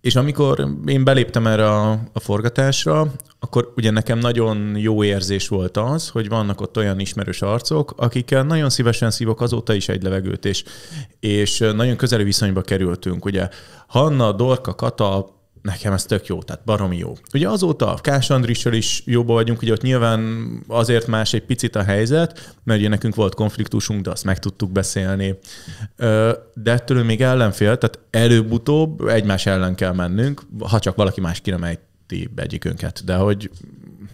És amikor én beléptem erre a, a forgatásra, akkor ugye nekem nagyon jó érzés volt az, hogy vannak ott olyan ismerős arcok, akikkel nagyon szívesen szívok azóta is egy levegőt, és, és nagyon közeli viszonyba kerültünk. Ugye Hanna, Dorka, Kata, nekem ez tök jó, tehát barom jó. Ugye azóta a Kás Andrissal is jobban vagyunk, ugye ott nyilván azért más egy picit a helyzet, mert ugye nekünk volt konfliktusunk, de azt meg tudtuk beszélni. De ettől még ellenfél, tehát előbb-utóbb egymás ellen kell mennünk, ha csak valaki más kiremelti nem ejti egyikünket. De hogy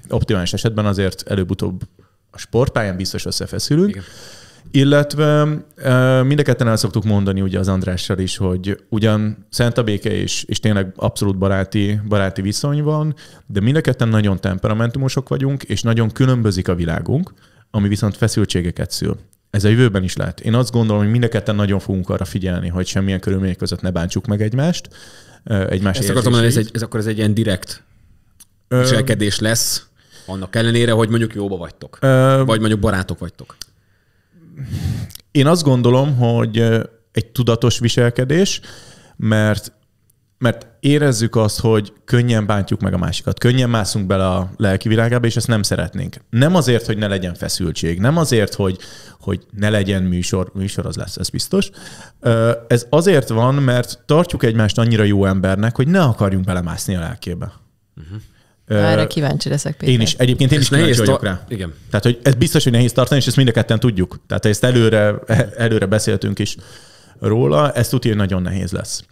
optimális esetben azért előbb-utóbb a sportpályán biztos összefeszülünk, Igen. Illetve mind a ketten el szoktuk mondani ugye az Andrással is, hogy ugyan szent a béke és, és tényleg abszolút baráti, baráti viszony van, de mind a ketten nagyon temperamentumosok vagyunk, és nagyon különbözik a világunk, ami viszont feszültségeket szül. Ez a jövőben is lehet. Én azt gondolom, hogy mind a ketten nagyon fogunk arra figyelni, hogy semmilyen körülmények között ne bántsuk meg egymást. Egymás Ezt akartam mondani, ez, egy, ez akkor ez egy ilyen direkt viselkedés lesz, annak ellenére, hogy mondjuk jóba vagytok. Ö... Vagy mondjuk barátok vagytok én azt gondolom, hogy egy tudatos viselkedés, mert mert érezzük azt, hogy könnyen bántjuk meg a másikat, könnyen mászunk bele a lelki világába, és ezt nem szeretnénk. Nem azért, hogy ne legyen feszültség, nem azért, hogy, hogy ne legyen műsor, műsor az lesz, ez biztos. Ez azért van, mert tartjuk egymást annyira jó embernek, hogy ne akarjunk belemászni a lelkébe. Uh-huh. Erre kíváncsi leszek, Péter. Én is. Egyébként én is kíváncsi nehéz vagyok rá. Igen. Tehát, hogy ez biztos, hogy nehéz tartani, és ezt mind a ketten tudjuk. Tehát ezt előre, előre beszéltünk is róla. Ez tudja, hogy nagyon nehéz lesz.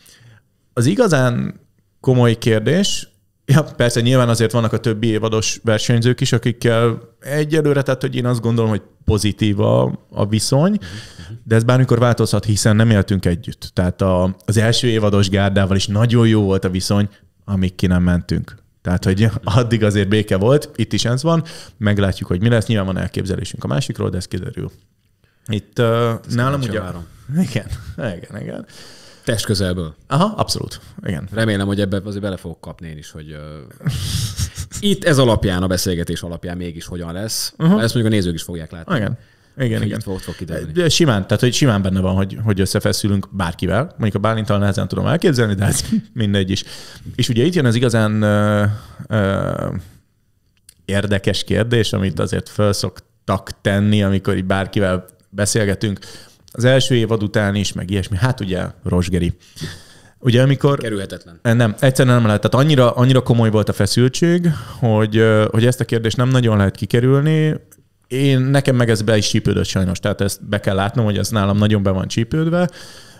Az igazán komoly kérdés, ja, persze nyilván azért vannak a többi évados versenyzők is, akikkel egyelőre, tehát hogy én azt gondolom, hogy pozitív a, a viszony, de ez bármikor változhat, hiszen nem éltünk együtt. Tehát a, az első évados gárdával is nagyon jó volt a viszony, amíg ki nem mentünk tehát, hogy addig azért béke volt, itt is ez van, meglátjuk, hogy mi lesz. Nyilván van elképzelésünk a másikról, de ez kiderül. Itt uh, nálam ugye... Várom. Igen, igen, igen. Test közelből. Aha, abszolút. Igen. Remélem, hogy ebbe azért bele fogok kapni én is, hogy uh, itt ez alapján, a beszélgetés alapján mégis hogyan lesz. Uh-huh. Ezt mondjuk a nézők is fogják látni. Igen igen, igen. Fog, fog kiderülni. Simán, tehát hogy simán benne van, hogy, hogy összefeszülünk bárkivel. Mondjuk a Bálintal nehezen tudom elképzelni, de ez hát mindegy is. És ugye itt jön az igazán uh, uh, érdekes kérdés, amit azért szoktak tenni, amikor így bárkivel beszélgetünk. Az első évad után is, meg ilyesmi. Hát ugye, Rosgeri. Ugye amikor... Kerülhetetlen. Nem, egyszerűen nem lehet. Tehát annyira, annyira komoly volt a feszültség, hogy, hogy ezt a kérdést nem nagyon lehet kikerülni, én, nekem meg ez be is csípődött sajnos, tehát ezt be kell látnom, hogy ez nálam nagyon be van csípődve,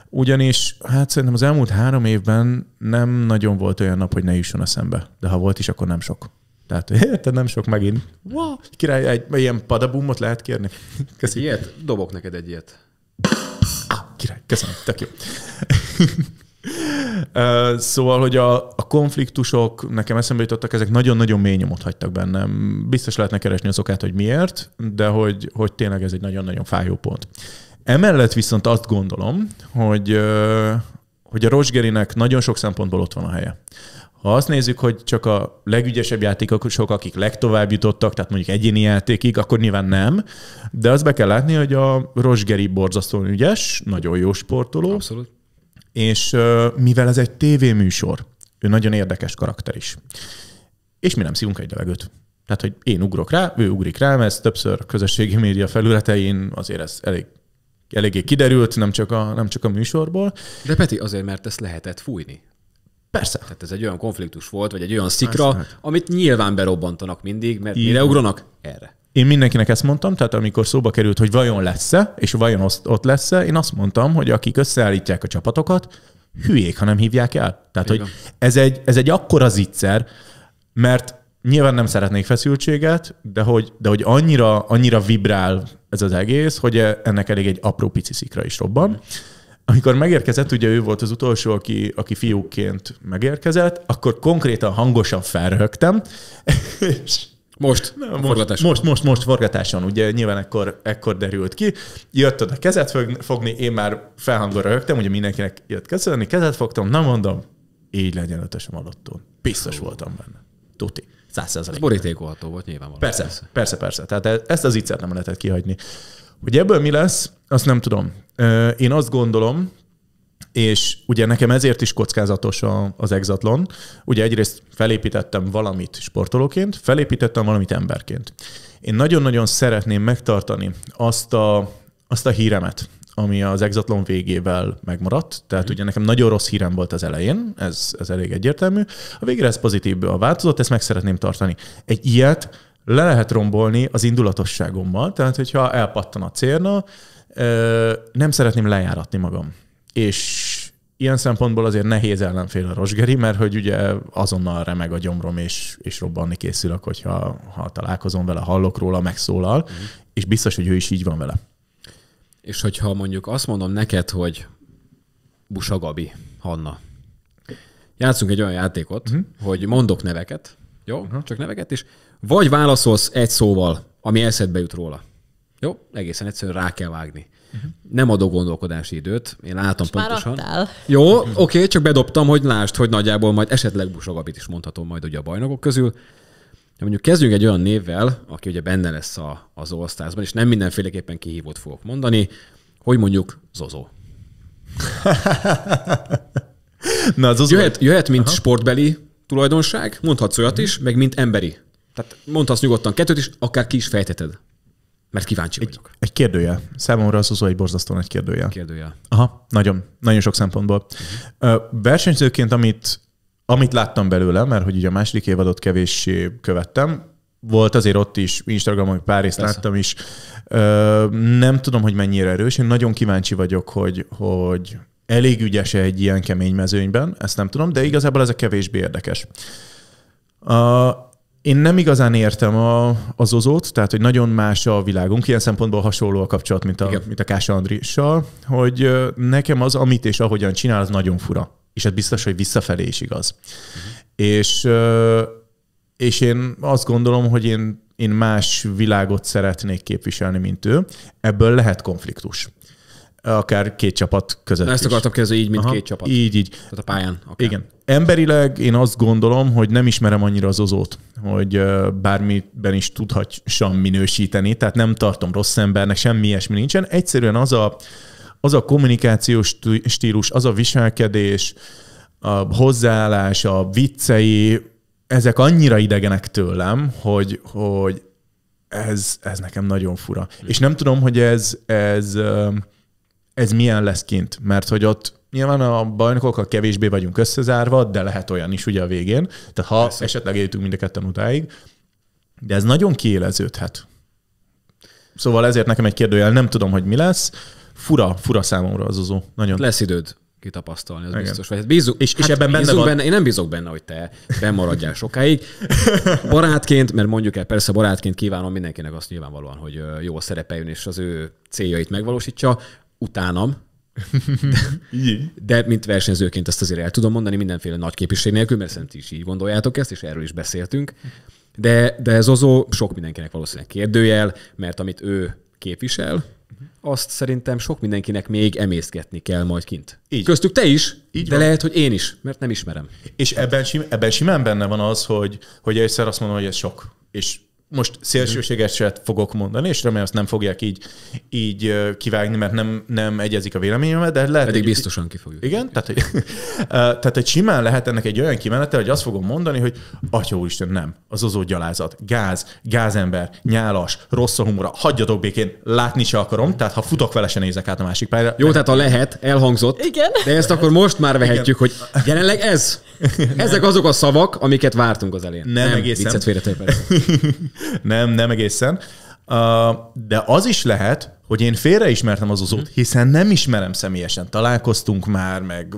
ugyanis hát szerintem az elmúlt három évben nem nagyon volt olyan nap, hogy ne jusson szembe, De ha volt is, akkor nem sok. Tehát érted, nem sok megint. Wow, király, egy ilyen padabumot lehet kérni? Köszönöm. Ilyet? Dobok neked egy ilyet. Ah, király, köszönöm, tök jó. Szóval, hogy a, a konfliktusok nekem eszembe jutottak, ezek nagyon-nagyon mély nyomot hagytak bennem. Biztos lehetne keresni az okát, hogy miért, de hogy, hogy tényleg ez egy nagyon-nagyon fájó pont. Emellett viszont azt gondolom, hogy, hogy a Rosgerinek nagyon sok szempontból ott van a helye. Ha azt nézzük, hogy csak a legügyesebb játékosok, akik legtovább jutottak, tehát mondjuk egyéni játékig, akkor nyilván nem, de azt be kell látni, hogy a Rosgeri borzasztóan ügyes, nagyon jó sportoló. Abszolút és mivel ez egy tévéműsor, ő nagyon érdekes karakter is. És mi nem szívunk egy levegőt. Tehát, hogy én ugrok rá, ő ugrik rám, ez többször közösségi média felületein azért ez elég eléggé kiderült, nem csak, a, nem csak a műsorból. De Peti, azért, mert ezt lehetett fújni. Persze. Tehát ez egy olyan konfliktus volt, vagy egy olyan szikra, Persze. amit nyilván berobbantanak mindig, mert Igen. mire ugronak Erre. Én mindenkinek ezt mondtam, tehát amikor szóba került, hogy vajon lesz-e, és vajon ott lesz-e, én azt mondtam, hogy akik összeállítják a csapatokat, hülyék, ha nem hívják el. Tehát, Igen. hogy ez egy, ez egy akkora zicser, mert nyilván nem szeretnék feszültséget, de hogy, de hogy annyira, annyira vibrál ez az egész, hogy ennek elég egy apró pici szikra is robban. Amikor megérkezett, ugye ő volt az utolsó, aki, aki fiúként megérkezett, akkor konkrétan hangosan felröhögtem, és most, Na, most, most, most, most forgatáson, ugye nyilván ekkor, ekkor derült ki. Jött oda kezet fogni, én már felhangolra rögtem, ugye mindenkinek jött köszönni, kezet fogtam, nem mondom, így legyen ötösem alottól. Biztos voltam benne. Tuti. Száz Borítékolható volt nyilvánvalóan. Persze, persze, persze, persze. Tehát e- ezt az icet nem lehetett kihagyni. Hogy ebből mi lesz, azt nem tudom. Én azt gondolom, és ugye nekem ezért is kockázatos a, az exatlon. Ugye egyrészt felépítettem valamit sportolóként, felépítettem valamit emberként. Én nagyon-nagyon szeretném megtartani azt a, azt a híremet, ami az exatlon végével megmaradt. Tehát mhm. ugye nekem nagyon rossz hírem volt az elején, ez, ez elég egyértelmű. A végére ez pozitív a változott, ezt meg szeretném tartani. Egy ilyet le lehet rombolni az indulatosságommal, tehát hogyha elpattan a célna, nem szeretném lejáratni magam és ilyen szempontból azért nehéz ellenfél a Rosgeri, mert hogy ugye azonnal remeg a gyomrom, és, és robbanni készülök, hogyha ha találkozom vele, hallok róla, megszólal, mm. és biztos, hogy ő is így van vele. És hogyha mondjuk azt mondom neked, hogy Busa Gabi, Hanna, játszunk egy olyan játékot, mm. hogy mondok neveket, jó? Uh-huh. Csak neveket, is. vagy válaszolsz egy szóval, ami eszedbe jut róla. Jó, egészen egyszerűen rá kell vágni. Uh-huh. Nem adok gondolkodási időt, én látom Most pontosan. Már Jó, oké, okay, csak bedobtam, hogy lásd, hogy nagyjából majd esetleg Busogabit is mondhatom majd ugye a bajnokok közül. De mondjuk kezdjünk egy olyan névvel, aki ugye benne lesz a, az osztázban, és nem mindenféleképpen kihívót fogok mondani, hogy mondjuk Zozó. Na, Zozó. Jöhet, jöhet, mint Aha. sportbeli tulajdonság, mondhatsz olyat is, meg mint emberi. Tehát mondhatsz nyugodtan kettőt is, akár ki is fejteted mert kíváncsi egy, vagyok. Egy kérdője. Számomra az egy borzasztó nagy kérdője. Kérdője. Aha, nagyon. Nagyon sok szempontból. Uh-huh. Versenyzőként, amit, amit láttam belőle, mert hogy ugye a második évadot kevéssé követtem, volt azért ott is, Instagramon pár részt láttam is. Ö, nem tudom, hogy mennyire erős. Én nagyon kíváncsi vagyok, hogy, hogy elég ügyes -e egy ilyen kemény mezőnyben, ezt nem tudom, de igazából ez a kevésbé érdekes. A, én nem igazán értem a, az ozót, tehát hogy nagyon más a világunk, ilyen szempontból hasonló a kapcsolat, mint a, mint a Kása Andrissal, hogy nekem az, amit és ahogyan csinál, az nagyon fura. És ez biztos, hogy visszafelé is igaz. Uh-huh. És, és én azt gondolom, hogy én, én más világot szeretnék képviselni, mint ő. Ebből lehet konfliktus akár két csapat között. ezt akartam kérdezni, így, mint Aha, két csapat. Így, így. Tehát a pályán. Akár. Igen. Emberileg én azt gondolom, hogy nem ismerem annyira az ozót, hogy bármiben is sem minősíteni, tehát nem tartom rossz embernek, semmi ilyesmi nincsen. Egyszerűen az a, az a kommunikációs stílus, az a viselkedés, a hozzáállás, a viccei, ezek annyira idegenek tőlem, hogy, hogy ez, ez nekem nagyon fura. És nem tudom, hogy ez, ez ez milyen lesz kint. Mert hogy ott nyilván a bajnokokkal kevésbé vagyunk összezárva, de lehet olyan is ugye a végén. Tehát ha Persze. esetleg értünk mind a ketten utáig, de ez nagyon kiéleződhet. Szóval ezért nekem egy kérdőjel, nem tudom, hogy mi lesz. Fura, fura számomra az azó, Nagyon. Lesz időd kitapasztalni, az Igen. biztos. Vagy hát bízunk, és, hát és ebben benne, van... benne Én nem bízok benne, hogy te bemaradjál sokáig. Barátként, mert mondjuk el, persze barátként kívánom mindenkinek azt nyilvánvalóan, hogy jól szerepeljön és az ő céljait megvalósítsa utánam, de, de mint versenyzőként ezt azért el tudom mondani mindenféle nagy képviség nélkül, mert szerintem is így gondoljátok ezt, és erről is beszéltünk. De, de ez azó sok mindenkinek valószínűleg kérdőjel, mert amit ő képvisel, azt szerintem sok mindenkinek még emészgetni kell majd kint. Így. Köztük te is, Így de van. lehet, hogy én is, mert nem ismerem. És ebben, sim, ebben simán benne van az, hogy, hogy egyszer azt mondom, hogy ez sok. És most szélsőségeset mhm. fogok mondani, és remélem azt nem fogják így, így kivágni, mert nem, nem egyezik a véleményemmel, de lehet... Pedig biztosan ki fogjuk. Igen, tehát hogy, tehát hogy simán lehet ennek egy olyan kimenete, hogy azt fogom mondani, hogy atya úristen, nem, az ozó gyalázat, gáz, gázember, nyálas, rossz a humora, hagyjatok békén, látni se akarom, tehát ha futok vele, se nézek át a másik pályára. Jó, tehát a lehet, elhangzott, Igen. de ezt akkor most már vehetjük, Igen. hogy jelenleg ez. Ezek nem. azok a szavak, amiket vártunk az elén. Nem, nem egészen. Viccet nem, nem egészen. Uh, de az is lehet, hogy én félreismertem az uzót, hiszen nem ismerem személyesen. Találkoztunk már, meg,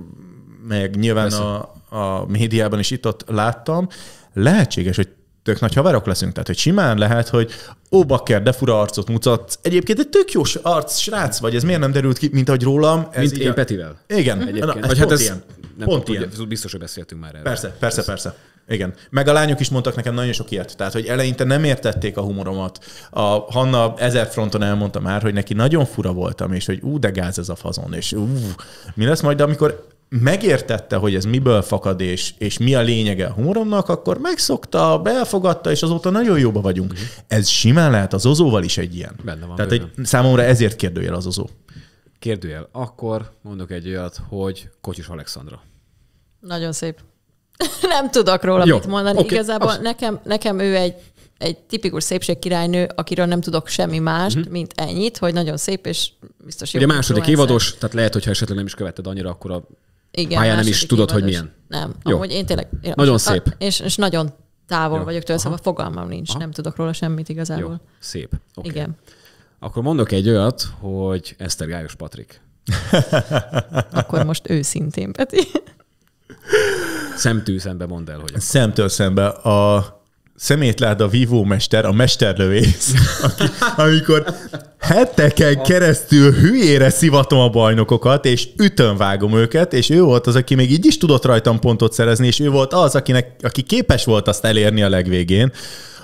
meg nyilván a, a médiában is itt-ott láttam. Lehetséges, hogy tök nagy haverok leszünk. Tehát, hogy simán lehet, hogy ó, bakker, de fura arcot mutat. Egyébként egy tök jó arc, srác vagy, ez miért nem derült ki, mint ahogy rólam. Ez mint én a... Petivel. Igen. Egyébként. Na, ez vagy hát ez ilyen. Nem pont ilyen. Biztos, hogy beszéltünk már erről. Persze, persze, persze. persze. Igen. Meg a lányok is mondtak nekem nagyon sok ilyet. Tehát, hogy eleinte nem értették a humoromat. A Hanna ezer fronton elmondta már, hogy neki nagyon fura voltam, és hogy ú, de gáz ez a fazon, és ú, mi lesz majd, de amikor megértette, hogy ez miből fakad, és, és mi a lényege a humoromnak, akkor megszokta, befogadta, és azóta nagyon jóba vagyunk. Mm-hmm. Ez simán lehet az ozóval is egy ilyen. Benne van. Tehát egy, számomra ezért kérdőjel az ozó. Kérdőjel. Akkor mondok egy olyat, hogy Kocsis Alexandra. Nagyon szép. nem tudok róla Jó, mit mondani. Okay, Igazából azt... nekem, nekem ő egy egy tipikus szépségkirálynő, akiről nem tudok semmi mást, uh-huh. mint ennyit, hogy nagyon szép, és biztos jó. Ugye második évados, tehát lehet, hogyha esetleg nem is követted annyira, akkor a Igen, pályán nem is tudod, évados. hogy milyen. Nem, jó. amúgy én tényleg... Én nagyon a, szép. És, és nagyon távol jó. vagyok tőle, szóval fogalmam nincs, Aha. nem tudok róla semmit igazából. Jó. Szép. Okay. Igen. Akkor mondok egy olyat, hogy Eszter Gályos Patrik. akkor most őszintén, Peti. Szemtől szembe mondd el, hogy. Akkor. Szemtől szembe. A szemétláda vívómester, a mesterlövész, aki, amikor heteken keresztül hülyére szivatom a bajnokokat, és ütönvágom őket, és ő volt az, aki még így is tudott rajtam pontot szerezni, és ő volt az, akinek, aki képes volt azt elérni a legvégén,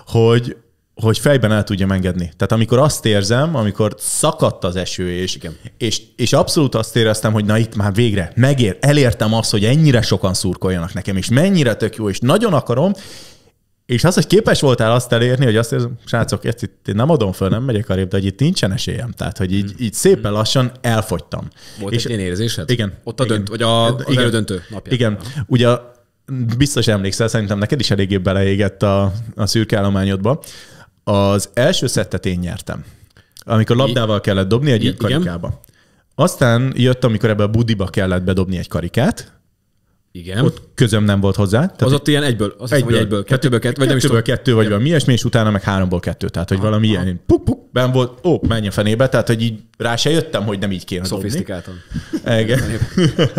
hogy hogy fejben el tudjam engedni. Tehát amikor azt érzem, amikor szakadt az eső, és, Igen. és, és abszolút azt éreztem, hogy na itt már végre, megér, elértem azt, hogy ennyire sokan szurkoljanak nekem, és mennyire tök jó, és nagyon akarom, és az, hogy képes voltál azt elérni, hogy azt érzem, srácok, ezt itt én nem adom föl, nem megyek arrébb, de hogy itt nincsen esélyem. Tehát, hogy így, így szépen hmm. lassan elfogytam. Volt és egy ilyen érzésed? Igen. Ott a igen, vagy a, hát, a igen, elődöntő Napja. Igen. Ugye biztos emlékszel, szerintem neked is eléggé beleégett a, a szürke állományodba, az első szettet én nyertem, amikor labdával kellett dobni egy Igen. karikába. Igen. Aztán jött, amikor ebbe a budiba kellett bedobni egy karikát, igen. Ott közöm nem volt hozzá. Tehát az ott ilyen egyből, azt egyből, hiszem, egyből, kettőből kettő, vagy nem kettőből is kettő, vagy valami ilyesmi, és utána meg háromból kettő. Tehát, hogy ah, valami ah. ilyen puk, puk, ben volt, ó, menj a fenébe, tehát, hogy így rá se jöttem, hogy nem így kéne dobni. Igen.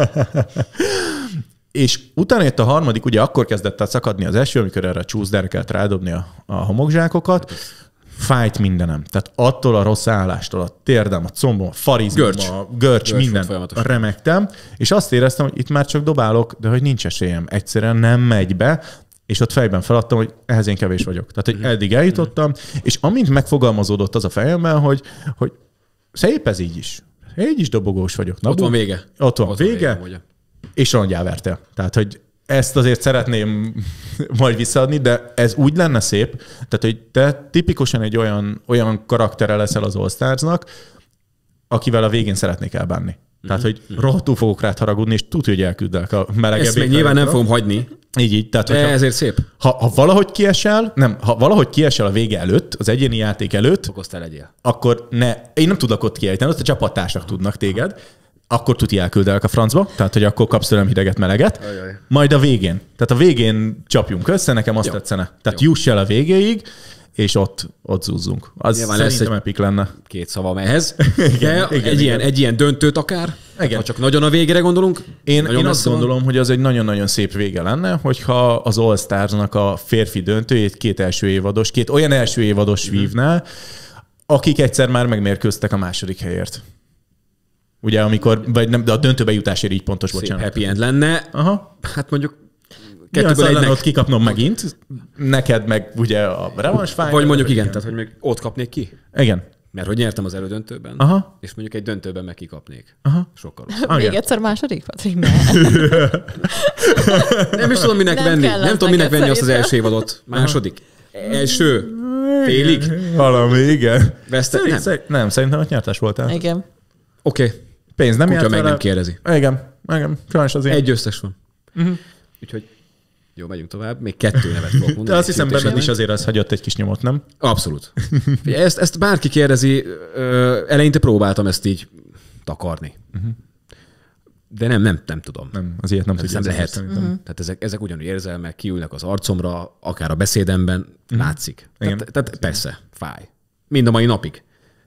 és utána jött a harmadik, ugye akkor kezdett el szakadni az eső, amikor erre a csúszdára kellett rádobni a, a homokzsákokat, fájt mindenem. Tehát attól a rossz állástól, a térdem, a combom, a farizmom, görcs. a görcs, görcs minden remektem, és azt éreztem, hogy itt már csak dobálok, de hogy nincs esélyem, egyszerűen nem megy be, és ott fejben feladtam, hogy ehhez én kevés vagyok. Tehát, hogy eddig eljutottam, és amint megfogalmazódott az a fejemben, hogy, hogy szép ez így is. Így is dobogós vagyok. Na, ott van vége. Ott van ott vége. Van vége és rongyá verte. Tehát, hogy ezt azért szeretném majd visszaadni, de ez úgy lenne szép, tehát, hogy te tipikusan egy olyan, olyan karaktere leszel az all akivel a végén szeretnék elbánni. Tehát, mhm. hogy mm-hmm. rohadtul fogok rád haragudni, és tudja, hogy elküldelek a melegebb Ezt még nyilván nem fogom hagyni. Így, így. Tehát, hogyha, ezért szép. Ha, ha, valahogy kiesel, nem, ha valahogy kiesel a vége előtt, az egyéni játék előtt, akkor, ne, én nem tudok ott kiejteni, ott a csapattársak tudnak téged, akkor tuti elküldelek a francba, tehát hogy akkor kapsz tőlem hideget, meleget. Ajaj. Majd a végén. Tehát a végén csapjunk össze, nekem azt Jó. tetszene. Tehát Jó. juss el a végéig, és ott, ott zúzzunk. Az Nyilván szerintem lesz epik lenne. Két szavam ehhez. igen, De igen, egy, igen. Ilyen, egy ilyen döntőt akár, igen. ha csak nagyon a végére gondolunk. Én, én azt van. gondolom, hogy az egy nagyon-nagyon szép vége lenne, hogyha az All Stars-nak a férfi döntőjét két első évados, két olyan első évados mhm. vívnál, akik egyszer már megmérkőztek a második helyért. Ugye, amikor, vagy nem, de a döntőbe jutásért így pontos, Szép bocsánat. happy end lenne. Aha. Hát mondjuk kettőből egynek... ott kikapnom megint, neked meg ugye a revans fáj. Vagy mondjuk igen, tehát hogy még ott kapnék ki. Igen. Mert hogy nyertem az elődöntőben, Aha. és mondjuk egy döntőben meg kikapnék. Aha. Sokkal rosszabb. Hát ah, még egyszer második, Patrik? Ne. nem is tudom, minek nem venni. Nem tudom, minek venni azt az első évadot. Második. Első. Félig. Valami, igen. Veszte? Nem. nem, szerintem ott nyertes voltál. Igen. Oké. Okay. Pénz nem Kutya meg vele. nem kérdezi. Igen, igen, sajnos azért. Egy összes van. Uh-huh. Úgyhogy jó, megyünk tovább. Még kettő nevet fogok mondani. De azt hiszem, benned is azért az hagyott egy kis nyomot, nem? Abszolút. ezt, ezt bárki kérdezi, ö, eleinte próbáltam ezt így takarni. Uh-huh. De nem, nem, nem tudom. Nem, az ilyet nem, hát tudom. Nem lehet. Uh-huh. Tehát ezek, ezek ugyanúgy érzelmek, kiülnek az arcomra, akár a beszédemben, uh-huh. látszik. Igen. Tehát, tehát persze, fáj. Mind a mai napig.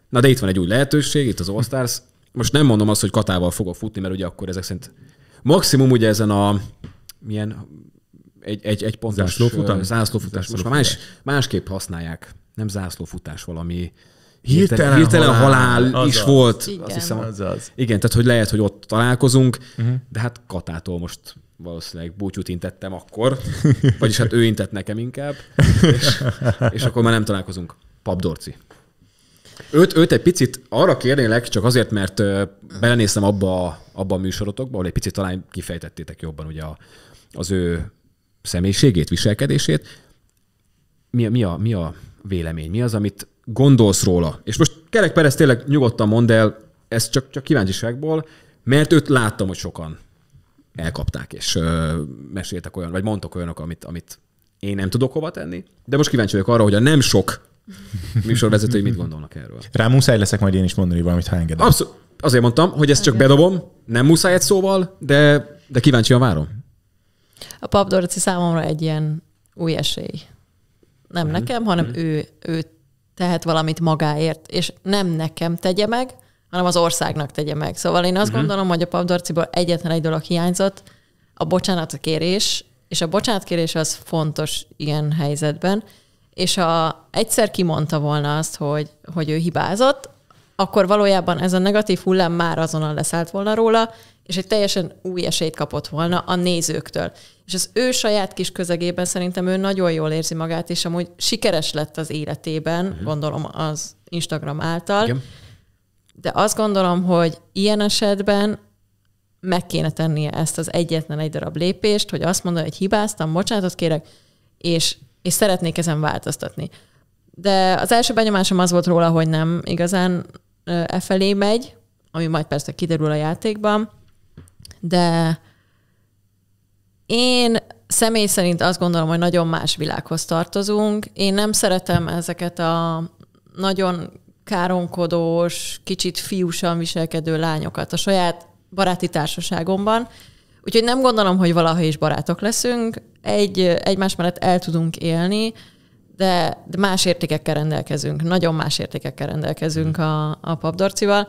Na de itt van egy új lehetőség, itt az All Stars, most nem mondom azt, hogy katával fogok futni, mert ugye akkor ezek szerint maximum ugye ezen a milyen egy, egy, egy pontos zászlófutás, zászlófutás. most már más, másképp használják. Nem zászlófutás valami, Hirtelen, hirtelen halál, halál az is az. volt. Igen. Azt hiszem, az az. igen, tehát hogy lehet, hogy ott találkozunk, uh-huh. de hát Katától most valószínűleg búcsút intettem akkor, vagyis hát ő intett nekem inkább, és, és akkor már nem találkozunk. Papdorci. Őt, őt egy picit arra kérnélek, csak azért, mert belenéztem abba abba a műsorotokba, ahol egy picit talán kifejtettétek jobban ugye a, az ő személyiségét, viselkedését. Mi, mi, a, mi a vélemény? Mi az, amit gondolsz róla? És most Kerek Perez tényleg nyugodtan mondd el, ez csak, csak kíváncsiságból, mert őt láttam, hogy sokan elkapták, és ö, meséltek olyan, vagy mondtak olyanok, amit, amit én nem tudok hova tenni. De most kíváncsi vagyok arra, hogy a nem sok műsorvezetői mit gondolnak erről. Rá muszáj leszek majd én is mondani valamit, ha engedem. Abszolút. Azért mondtam, hogy ezt csak bedobom, nem muszáj egy szóval, de, de kíváncsi a várom. A Pap számomra egy ilyen új esély. Nem mm. nekem, hanem mm. ő, ő tehet valamit magáért, és nem nekem tegye meg, hanem az országnak tegye meg. Szóval én azt mm-hmm. gondolom, hogy a papdorciból egyetlen egy dolog hiányzott, a bocsánat kérés, és a bocsánatkérés az fontos ilyen helyzetben, és ha egyszer kimondta volna azt, hogy, hogy ő hibázott, akkor valójában ez a negatív hullám már azonnal leszállt volna róla, és egy teljesen új esélyt kapott volna a nézőktől. És az ő saját kis közegében szerintem ő nagyon jól érzi magát, és amúgy sikeres lett az életében, mm. gondolom az Instagram által. Igen. De azt gondolom, hogy ilyen esetben meg kéne tennie ezt az egyetlen egy darab lépést, hogy azt mondja, hogy hibáztam, bocsánatot kérek, és és szeretnék ezen változtatni. De az első benyomásom az volt róla, hogy nem igazán e felé megy, ami majd persze kiderül a játékban, de én személy szerint azt gondolom, hogy nagyon más világhoz tartozunk. Én nem szeretem ezeket a nagyon káronkodós, kicsit fiúsan viselkedő lányokat a saját baráti társaságomban, Úgyhogy nem gondolom, hogy valaha is barátok leszünk, egy, egymás mellett el tudunk élni, de, de más értékekkel rendelkezünk, nagyon más értékekkel rendelkezünk mm. a, a papdorcival.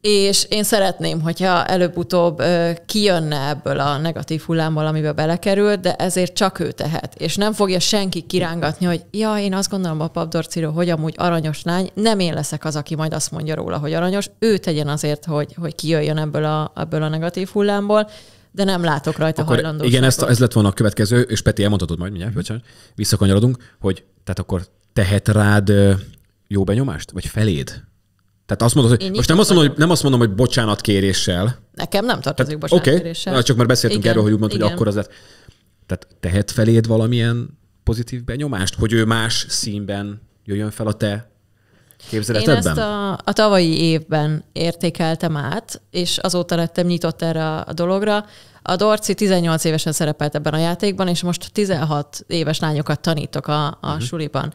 És én szeretném, hogyha előbb-utóbb kijönne ebből a negatív hullámból, amiben belekerült, de ezért csak ő tehet. És nem fogja senki kirángatni, hogy ja, én azt gondolom a papdorciról, hogy amúgy aranyos lány, nem én leszek az, aki majd azt mondja róla, hogy aranyos. Ő tegyen azért, hogy, hogy kijöjjön ebből a, ebből a negatív hullámból de nem látok rajta akkor hajlandóságot. Igen, ezt, ez lett volna a következő, és Peti, elmondhatod majd mindjárt, bocsánat, visszakanyarodunk, hogy tehát akkor tehet rád jó benyomást, vagy feléd tehát azt mondod, hogy Én most nem azt, mondom, hogy, nem azt mondom, hogy bocsánat kéréssel. Nekem nem tartozik bocsánat okay. kéréssel. csak már beszéltünk igen, erről, hogy úgy mondta, hogy akkor az lett. Tehát tehet feléd valamilyen pozitív benyomást, hogy ő más színben jöjjön fel a te képzeletedben? Én ezt a, a tavalyi évben értékeltem át, és azóta lettem nyitott erre a dologra. A Dorci 18 évesen szerepelt ebben a játékban, és most 16 éves lányokat tanítok a, a uh-huh. suliban.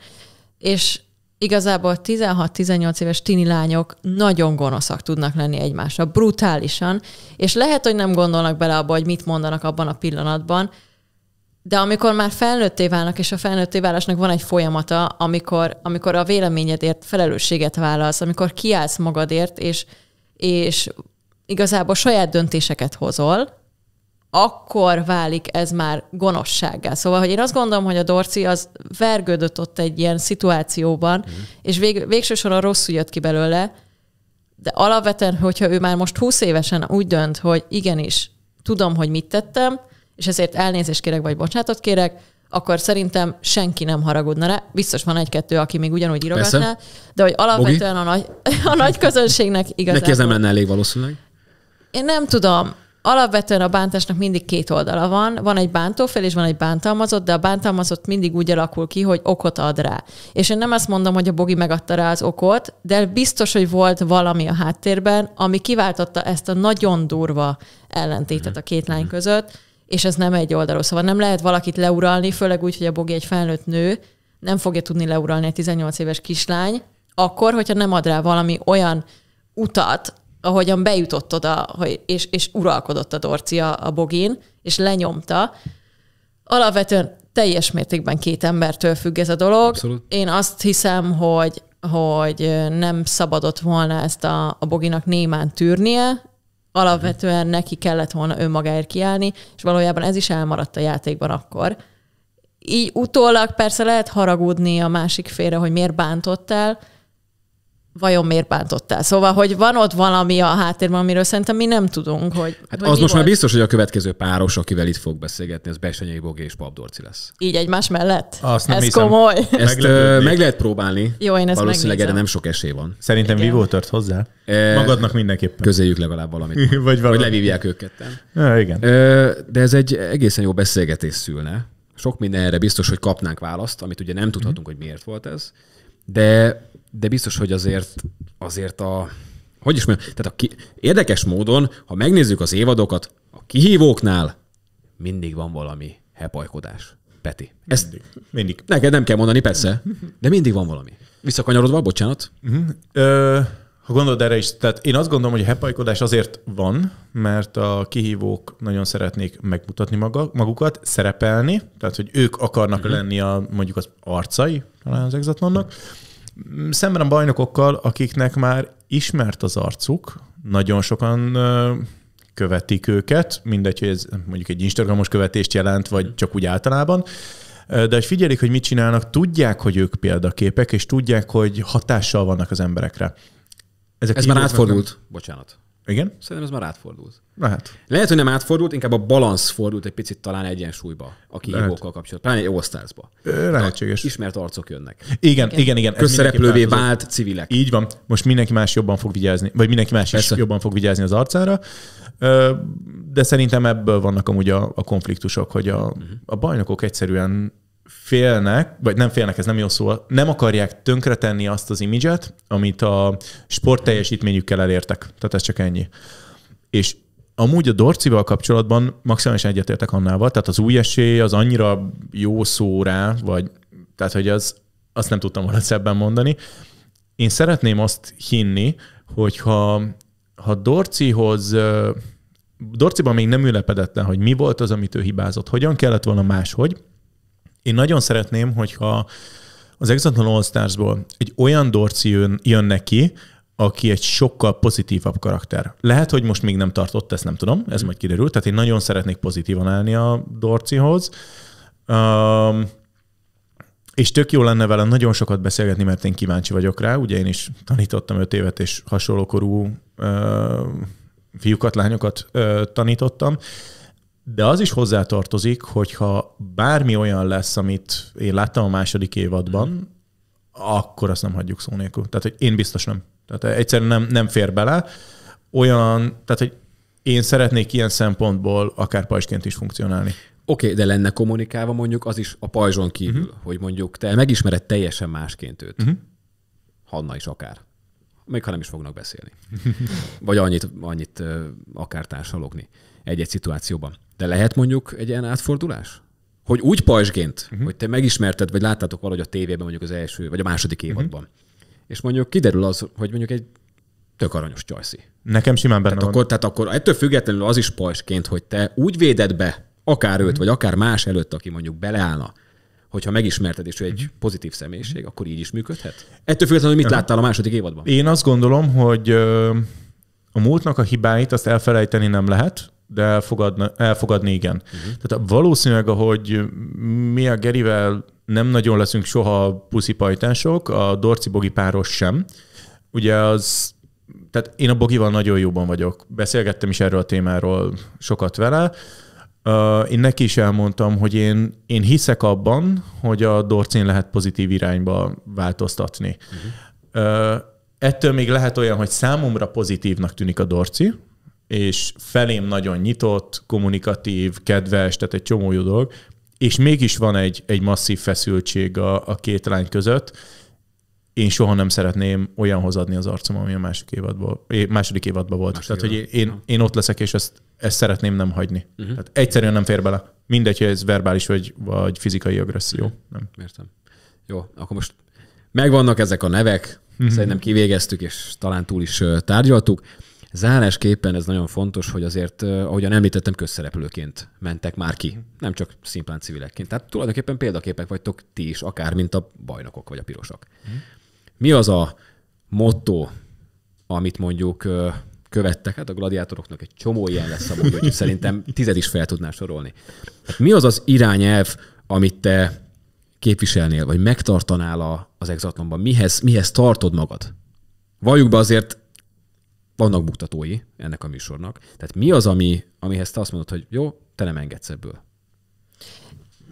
És igazából 16-18 éves tini lányok nagyon gonoszak tudnak lenni egymásra, brutálisan, és lehet, hogy nem gondolnak bele abba, hogy mit mondanak abban a pillanatban, de amikor már felnőtté válnak, és a felnőtté válásnak van egy folyamata, amikor, amikor a véleményedért felelősséget vállalsz, amikor kiállsz magadért, és, és igazából saját döntéseket hozol, akkor válik ez már gonoszsággá. Szóval, hogy én azt gondolom, hogy a Dorci az vergődött ott egy ilyen szituációban, mm. és vég, végső soron rosszul jött ki belőle, de alapvetően, hogyha ő már most 20 évesen úgy dönt, hogy igenis, tudom, hogy mit tettem, és ezért elnézést kérek, vagy bocsánatot kérek, akkor szerintem senki nem haragudna rá. Biztos van egy-kettő, aki még ugyanúgy írogatná, de hogy alapvetően a nagy, a nagy közönségnek igazából... Neki ez nem lenne elég valószínűleg? Én nem tudom. Alapvetően a bántásnak mindig két oldala van. Van egy bántófél és van egy bántalmazott, de a bántalmazott mindig úgy alakul ki, hogy okot ad rá. És én nem azt mondom, hogy a Bogi megadta rá az okot, de biztos, hogy volt valami a háttérben, ami kiváltotta ezt a nagyon durva ellentétet a mhm. két lány mhm. között, és ez nem egy oldalú. Szóval nem lehet valakit leuralni, főleg úgy, hogy a Bogi egy felnőtt nő, nem fogja tudni leuralni egy 18 éves kislány, akkor, hogyha nem ad rá valami olyan utat, ahogyan bejutott oda, és, és uralkodott a dorcia a bogin, és lenyomta. Alapvetően teljes mértékben két embertől függ ez a dolog. Abszolút. Én azt hiszem, hogy hogy nem szabadott volna ezt a, a boginak némán tűrnie, alapvetően neki kellett volna önmagáért kiállni, és valójában ez is elmaradt a játékban akkor. Így utólag persze lehet haragudni a másik félre, hogy miért bántottál, vajon miért bántottál? Szóval, hogy van ott valami a háttérben, amiről szerintem mi nem tudunk, hogy Hát hogy az most volt. már biztos, hogy a következő páros, akivel itt fog beszélgetni, az Besenyei Bogé és Papdorci lesz. Így egymás mellett? Azt nem ez hiszem. komoly. Ezt meg, meg lehet próbálni. Jó, én ezt Valószínűleg erre nem sok esély van. Szerintem Igen. Vivo tört hozzá. E, Magadnak mindenképpen. Közéljük legalább valamit. Vagy valami. Hogy levívják őket. igen. E, de ez egy egészen jó beszélgetés szülne. Sok mindenre biztos, hogy kapnánk választ, amit ugye nem tudhatunk, mm. hogy miért volt ez de, de biztos, hogy azért, azért a, hogy is mondjam, tehát a ki, érdekes módon, ha megnézzük az évadokat, a kihívóknál mindig van valami hepajkodás. Peti. Ezt mindig. mindig. Neked nem kell mondani, persze, de mindig van valami. Visszakanyarodva, bocsánat. Uh-huh. Ö- ha gondolod erre is, tehát én azt gondolom, hogy a hepajkodás azért van, mert a kihívók nagyon szeretnék megmutatni maga, magukat, szerepelni, tehát hogy ők akarnak uh-huh. lenni a, mondjuk az arcai talán az exatlonnak. Szemben a bajnokokkal, akiknek már ismert az arcuk, nagyon sokan követik őket, mindegy, hogy ez mondjuk egy Instagramos követést jelent, vagy mhm. csak úgy általában, de hogy figyelik, hogy mit csinálnak, tudják, hogy ők példaképek, és tudják, hogy hatással vannak az emberekre. Ezek ez már átfordult. Nem, bocsánat. Igen? Szerintem ez már átfordult. Lehet. Lehet, hogy nem átfordult, inkább a balansz fordult egy picit talán egyensúlyba aki hívókkal kapcsolatban, talán egy osztályzba. Lehetséges. Ismert arcok jönnek. Igen, igen, igen. igen. Közszereplővé vált civilek. Így van. Most mindenki más jobban fog vigyázni, vagy mindenki más Persze. is jobban fog vigyázni az arcára. De szerintem ebből vannak amúgy a, a konfliktusok, hogy a, uh-huh. a bajnokok egyszerűen félnek, vagy nem félnek, ez nem jó szó, nem akarják tönkretenni azt az imidzset, amit a sport teljesítményükkel elértek. Tehát ez csak ennyi. És amúgy a Dorcival kapcsolatban maximálisan egyetértek annával, tehát az új esély az annyira jó szó rá, vagy tehát, hogy az, azt nem tudtam volna szebben mondani. Én szeretném azt hinni, hogyha ha Dorcihoz Dorciban még nem ülepedett le, hogy mi volt az, amit ő hibázott, hogyan kellett volna máshogy, én nagyon szeretném, hogyha az Exatlon All Starsból egy olyan dorci jön, jön neki, aki egy sokkal pozitívabb karakter. Lehet, hogy most még nem tartott, ezt nem tudom, ez majd kiderül. Tehát én nagyon szeretnék pozitívan állni a Dorcihoz. Um, és tök jó lenne vele nagyon sokat beszélgetni, mert én kíváncsi vagyok rá. Ugye én is tanítottam öt évet, és hasonlókorú uh, fiúkat, lányokat uh, tanítottam. De az is hozzátartozik, hogyha bármi olyan lesz, amit én láttam a második évadban, akkor azt nem hagyjuk szó nélkül. Tehát, hogy én biztos nem. Tehát egyszerűen nem, nem fér bele. Olyan, tehát, hogy én szeretnék ilyen szempontból akár pajzsként is funkcionálni. Oké, okay, de lenne kommunikálva mondjuk az is a pajzson kívül, uh-huh. hogy mondjuk te megismered teljesen másként őt. Uh-huh. Hanna is akár. Még ha nem is fognak beszélni. Vagy annyit, annyit akár társalogni egy-egy szituációban. De lehet mondjuk egy ilyen átfordulás? Hogy úgy pajzsgént, uh-huh. Mhm. hogy te megismerted, vagy láttátok valahogy a tévében mondjuk az első, vagy a második mhm. évadban, uh-huh. és mondjuk kiderül az, hogy mondjuk egy tök aranyos csajszi. Nekem simán benne tehát van. Akkor, tehát akkor ettől függetlenül az is pajzsként, hogy te úgy véded be, akár őt, uh-huh. vagy akár más előtt, aki mondjuk beleállna, hogyha megismerted, és ő egy pozitív személyiség, akkor így is működhet? Ettől függetlenül, hogy mit láttál a második évadban? Én azt gondolom, hogy a múltnak a hibáit azt elfelejteni nem lehet, de elfogadna, elfogadni igen. Uh-huh. Tehát valószínűleg, ahogy mi a Gerivel nem nagyon leszünk soha puszipajtások, a Dorci-Bogi páros sem. Ugye az, tehát én a Bogival nagyon jóban vagyok. Beszélgettem is erről a témáról sokat vele. Uh, én neki is elmondtam, hogy én, én hiszek abban, hogy a Dorcin lehet pozitív irányba változtatni. Uh-huh. Uh, ettől még lehet olyan, hogy számomra pozitívnak tűnik a dorci, és felém nagyon nyitott, kommunikatív, kedves, tehát egy csomó jó dolog, és mégis van egy, egy masszív feszültség a, a két lány között. Én soha nem szeretném olyanhoz adni az arcom, ami a másik évadból, második évadban volt. Második Tehát, évad. hogy én, én ott leszek, és ezt, ezt szeretném nem hagyni. Uh-huh. Tehát egyszerűen nem fér bele. Mindegy, hogy ez verbális vagy, vagy fizikai agresszió. Uh-huh. Nem. Értem. Jó, akkor most megvannak ezek a nevek, uh-huh. szerintem kivégeztük, és talán túl is tárgyaltuk. Zárásképpen ez nagyon fontos, hogy azért, ahogyan említettem, közszereplőként mentek már ki, mhm. nem csak szimplán civilekként. Tehát tulajdonképpen példaképek vagytok ti is, akár mint a bajnokok vagy a pirosak. Mhm. Mi az a motto, amit mondjuk követtek, hát a gladiátoroknak egy csomó ilyen lesz a hogy szerintem tized is fel tudnál sorolni. Hát mi az az irányelv, amit te képviselnél, vagy megtartanál az exatlonban? Mihez, mihez tartod magad? Valljuk be azért vannak buktatói ennek a műsornak. Tehát mi az, ami, amihez te azt mondod, hogy jó, te nem engedsz ebből?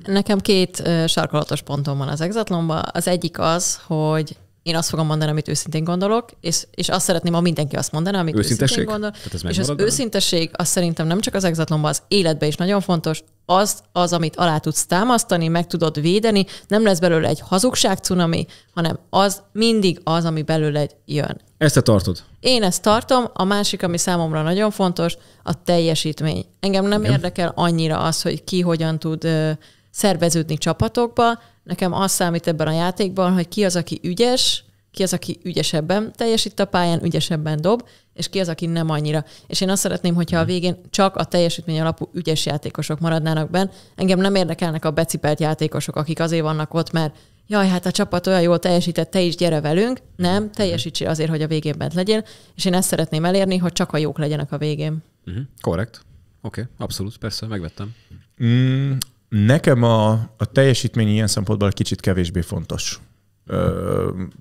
Nekem két sarkolatos sarkalatos pontom van az exatlomban. Az egyik az, hogy én azt fogom mondani, amit őszintén gondolok, és, és azt szeretném, ha mindenki azt mondaná, amit őszintén gondol. És az őszintesség, az szerintem nem csak az exatlonban, az életben is nagyon fontos, az az, amit alá tudsz támasztani, meg tudod védeni, nem lesz belőle egy hazugság cunami, hanem az mindig az, ami belőle jön. Ezt te tartod? Én ezt tartom, a másik, ami számomra nagyon fontos, a teljesítmény. Engem nem Igen. érdekel annyira az, hogy ki hogyan tud szerveződni csapatokba, Nekem az számít ebben a játékban, hogy ki az, aki ügyes, ki az, aki ügyesebben teljesít a pályán, ügyesebben dob, és ki az, aki nem annyira. És én azt szeretném, hogyha a hmm. végén csak a teljesítmény alapú ügyes játékosok maradnának benn. Engem nem érdekelnek a becipelt játékosok, akik azért vannak ott, mert jaj, hát a csapat olyan jól teljesített, te is gyere velünk. Nem, hmm. teljesítsél azért, hogy a végén bent legyél. És én ezt szeretném elérni, hogy csak a jók legyenek a végén. Hmm. Korrekt. Mm-hmm. Oké, okay. abszolút, persze, megvettem. Mm, Nekem a, a teljesítmény ilyen szempontból kicsit kevésbé fontos,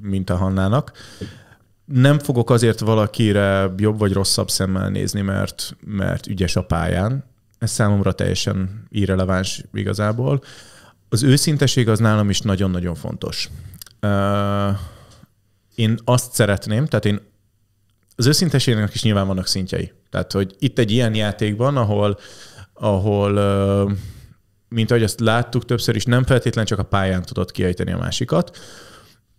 mint a Hannának. Nem fogok azért valakire jobb vagy rosszabb szemmel nézni, mert, mert ügyes a pályán. Ez számomra teljesen irreleváns igazából. Az őszinteség az nálam is nagyon-nagyon fontos. Én azt szeretném, tehát én az őszinteségnek is nyilván vannak szintjei. Tehát, hogy itt egy ilyen játékban, ahol, ahol mint ahogy azt láttuk többször is, nem feltétlen csak a pályán tudott kiejteni a másikat.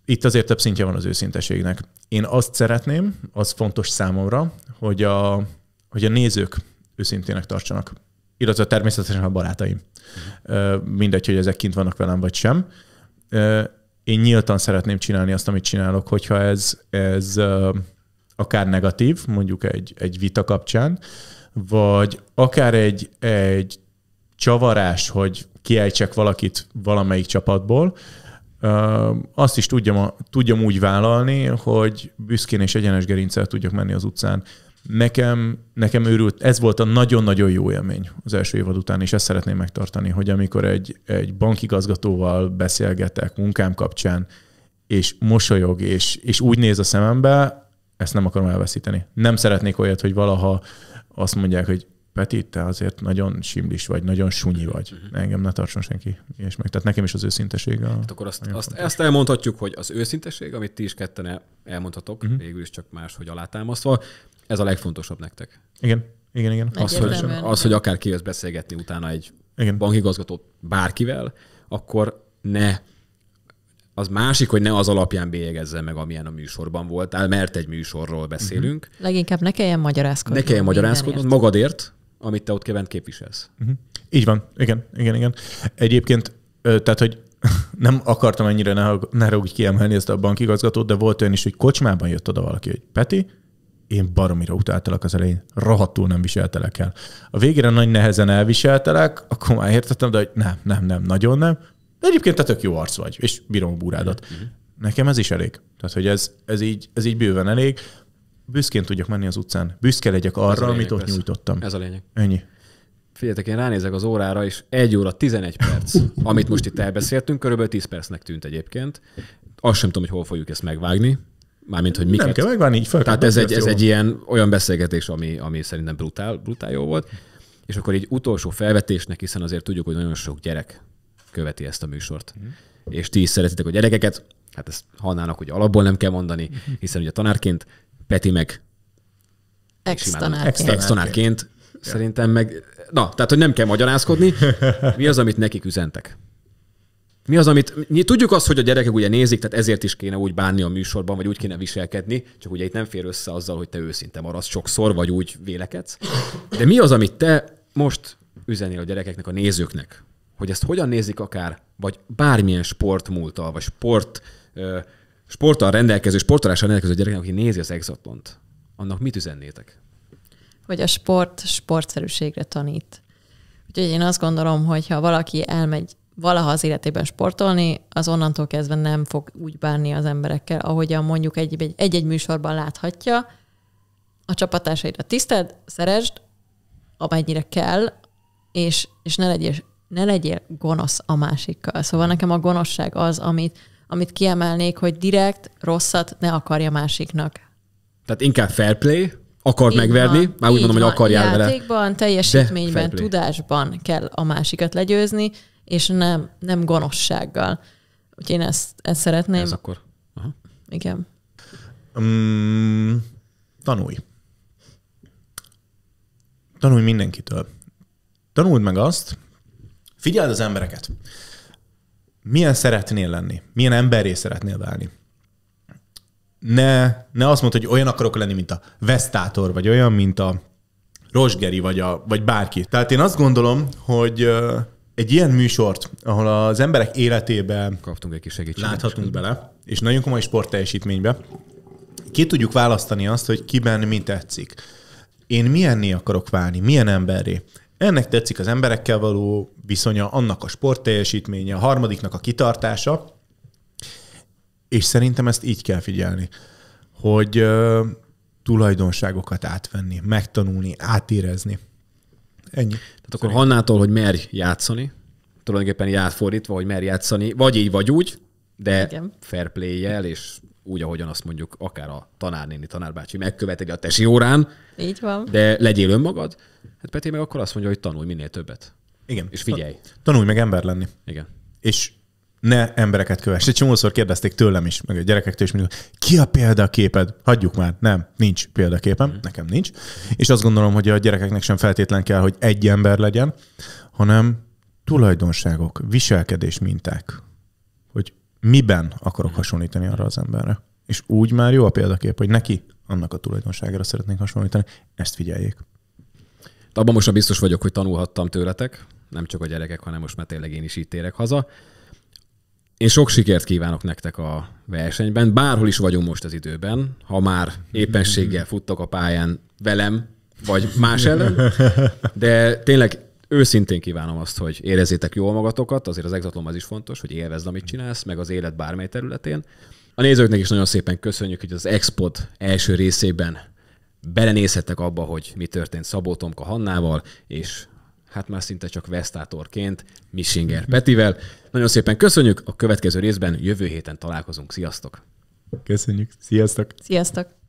Itt azért több szintje van az őszinteségnek. Én azt szeretném, az fontos számomra, hogy a, hogy a nézők őszintének tartsanak. Illetve természetesen a barátaim. Mindegy, hogy ezek kint vannak velem, vagy sem. Én nyíltan szeretném csinálni azt, amit csinálok, hogyha ez, ez akár negatív, mondjuk egy, egy vita kapcsán, vagy akár egy, egy csavarás, hogy kiejtsek valakit valamelyik csapatból, azt is tudjam, tudjam úgy vállalni, hogy büszkén és egyenes gerincsel tudjak menni az utcán. Nekem, nekem őrült, ez volt a nagyon-nagyon jó élmény az első évad után, és ezt szeretném megtartani, hogy amikor egy, egy bankigazgatóval beszélgetek munkám kapcsán, és mosolyog, és, és úgy néz a szemembe, ezt nem akarom elveszíteni. Nem szeretnék olyat, hogy valaha azt mondják, hogy Peti, te azért nagyon simlis vagy, nagyon sunyi vagy. Uh-huh. Engem ne tartson senki. És meg. Tehát nekem is az őszinteség. A Tehát akkor azt, azt, azt ezt elmondhatjuk, hogy az őszinteség, amit ti is ketten elmondhatok, uh-huh. végül is csak máshogy alátámasztva, ez a legfontosabb nektek. Igen, igen, igen. Az, hogy, az, hogy akár kijössz beszélgetni utána egy igen. bankigazgató bárkivel, akkor ne az másik, hogy ne az alapján bélyegezze meg, amilyen a műsorban voltál, mert egy műsorról beszélünk. Uh-huh. Leginkább ne kelljen magyarázkodni. Ne kelljen magyarázkodnod magadért, amit te ott kevent képviselsz. Uh-huh. Így van, igen, igen, igen. Egyébként, tehát, hogy nem akartam ennyire ne, ne rúgj kiemelni ezt a bankigazgatót, de volt olyan is, hogy kocsmában jött oda valaki, hogy Peti, én baromira utáltalak az elején, rahatul nem viseltelek el. A végére nagy nehezen elviseltelek, akkor már értettem, de hogy nem, nem, nem, nagyon nem. De egyébként te tök jó arc vagy, és bírom a búrádat. Uh-huh. Nekem ez is elég. Tehát, hogy ez, ez, így, ez így bőven elég büszkén tudjak menni az utcán. Büszke legyek arra, lényeg, amit ott persze. nyújtottam. Ez a lényeg. Ennyi. Figyeljetek, én ránézek az órára, és Egy óra 11 perc, amit most itt elbeszéltünk, körülbelül 10 percnek tűnt egyébként. Azt sem tudom, hogy hol fogjuk ezt megvágni. Mármint, hogy miket. Nem kell megvágni, így fel Tehát ez egy, ez egy ilyen olyan beszélgetés, ami, ami szerintem brutál, brutál jó volt. És akkor egy utolsó felvetésnek, hiszen azért tudjuk, hogy nagyon sok gyerek követi ezt a műsort. Mm. És ti is szeretitek a gyerekeket, hát ezt hannának, hogy alapból nem kell mondani, hiszen ugye tanárként Peti meg ex-tanárként. ex Szerintem meg, na, tehát, hogy nem kell magyarázkodni. Mi az, amit nekik üzentek? Mi az, amit mi tudjuk azt, hogy a gyerekek ugye nézik, tehát ezért is kéne úgy bánni a műsorban, vagy úgy kéne viselkedni, csak ugye itt nem fér össze azzal, hogy te őszinte maradsz sokszor, vagy úgy vélekedsz. De mi az, amit te most üzenél a gyerekeknek, a nézőknek? Hogy ezt hogyan nézik akár, vagy bármilyen sportmúltal, vagy sport ö, sporttal rendelkező, sportolással rendelkező gyereknek, aki nézi az exatlont, annak mit üzennétek? Hogy a sport sportszerűségre tanít. Úgyhogy én azt gondolom, hogy ha valaki elmegy valaha az életében sportolni, az onnantól kezdve nem fog úgy bánni az emberekkel, ahogyan mondjuk egy-egy műsorban láthatja. A csapatársaidra tiszted, szeresd, amennyire kell, és, és ne legyél ne legyél gonosz a másikkal. Szóval nekem a gonoszság az, amit amit kiemelnék, hogy direkt rosszat ne akarja másiknak. Tehát inkább fair play, akar így megverni, van, már úgy mondom, van. hogy akarjál Játékban, vele. Játékban, teljesítményben, tudásban kell a másikat legyőzni, és nem, nem gonoszsággal. Úgyhogy én ezt, ezt szeretném. Ez akkor. Aha. Igen. Um, tanulj. Tanulj mindenkitől. Tanuld meg azt, figyeld az embereket milyen szeretnél lenni, milyen emberré szeretnél válni. Ne, ne azt mondd, hogy olyan akarok lenni, mint a Vesztátor, vagy olyan, mint a Rosgeri, vagy, a, vagy bárki. Tehát én azt gondolom, hogy egy ilyen műsort, ahol az emberek életébe kaptunk egy kis segítséget, láthatunk bele, és nagyon komoly teljesítménybe. ki tudjuk választani azt, hogy kiben mi tetszik. Én milyenné akarok válni, milyen emberré. Ennek tetszik az emberekkel való viszonya, annak a sportteljesítménye, a harmadiknak a kitartása, és szerintem ezt így kell figyelni, hogy ö, tulajdonságokat átvenni, megtanulni, átérezni. Ennyi. Tehát akkor hannától, hogy merj játszani, tulajdonképpen így átfordítva, hogy merj játszani, vagy így, vagy úgy, de Igen. fair play-jel, és úgy, ahogyan azt mondjuk akár a tanárnéni, tanárbácsi megköveteli a tesi órán, így van. De legyél önmagad, hát Peti meg akkor azt mondja, hogy tanulj minél többet. Igen. És figyelj. Tanulj meg ember lenni. Igen. És ne embereket kövess. Egy csomószor kérdezték tőlem is, meg a gyerekektől is, mondjuk, ki a példaképed? Hagyjuk már. Nem, nincs példaképem, mm. nekem nincs. És azt gondolom, hogy a gyerekeknek sem feltétlen kell, hogy egy ember legyen, hanem tulajdonságok, viselkedés minták, hogy miben akarok mhm. hasonlítani arra az emberre. És úgy már jó a példakép, hogy neki annak a tulajdonságára szeretnénk hasonlítani, ezt figyeljék. Abban most biztos vagyok, hogy tanulhattam tőletek, nem csak a gyerekek, hanem most már tényleg én is így térek haza. Én sok sikert kívánok nektek a versenyben, bárhol is vagyunk most az időben, ha már éppenséggel futtok a pályán velem, vagy más ellen, de tényleg őszintén kívánom azt, hogy érezzétek jól magatokat, azért az exatlom az is fontos, hogy élvezd, amit csinálsz, meg az élet bármely területén, a nézőknek is nagyon szépen köszönjük, hogy az Expod első részében belenézhettek abba, hogy mi történt Szabó Tomka Hannával, és hát már szinte csak Vestátorként Misinger Petivel. Nagyon szépen köszönjük, a következő részben jövő héten találkozunk. Sziasztok! Köszönjük, sziasztok! Sziasztok!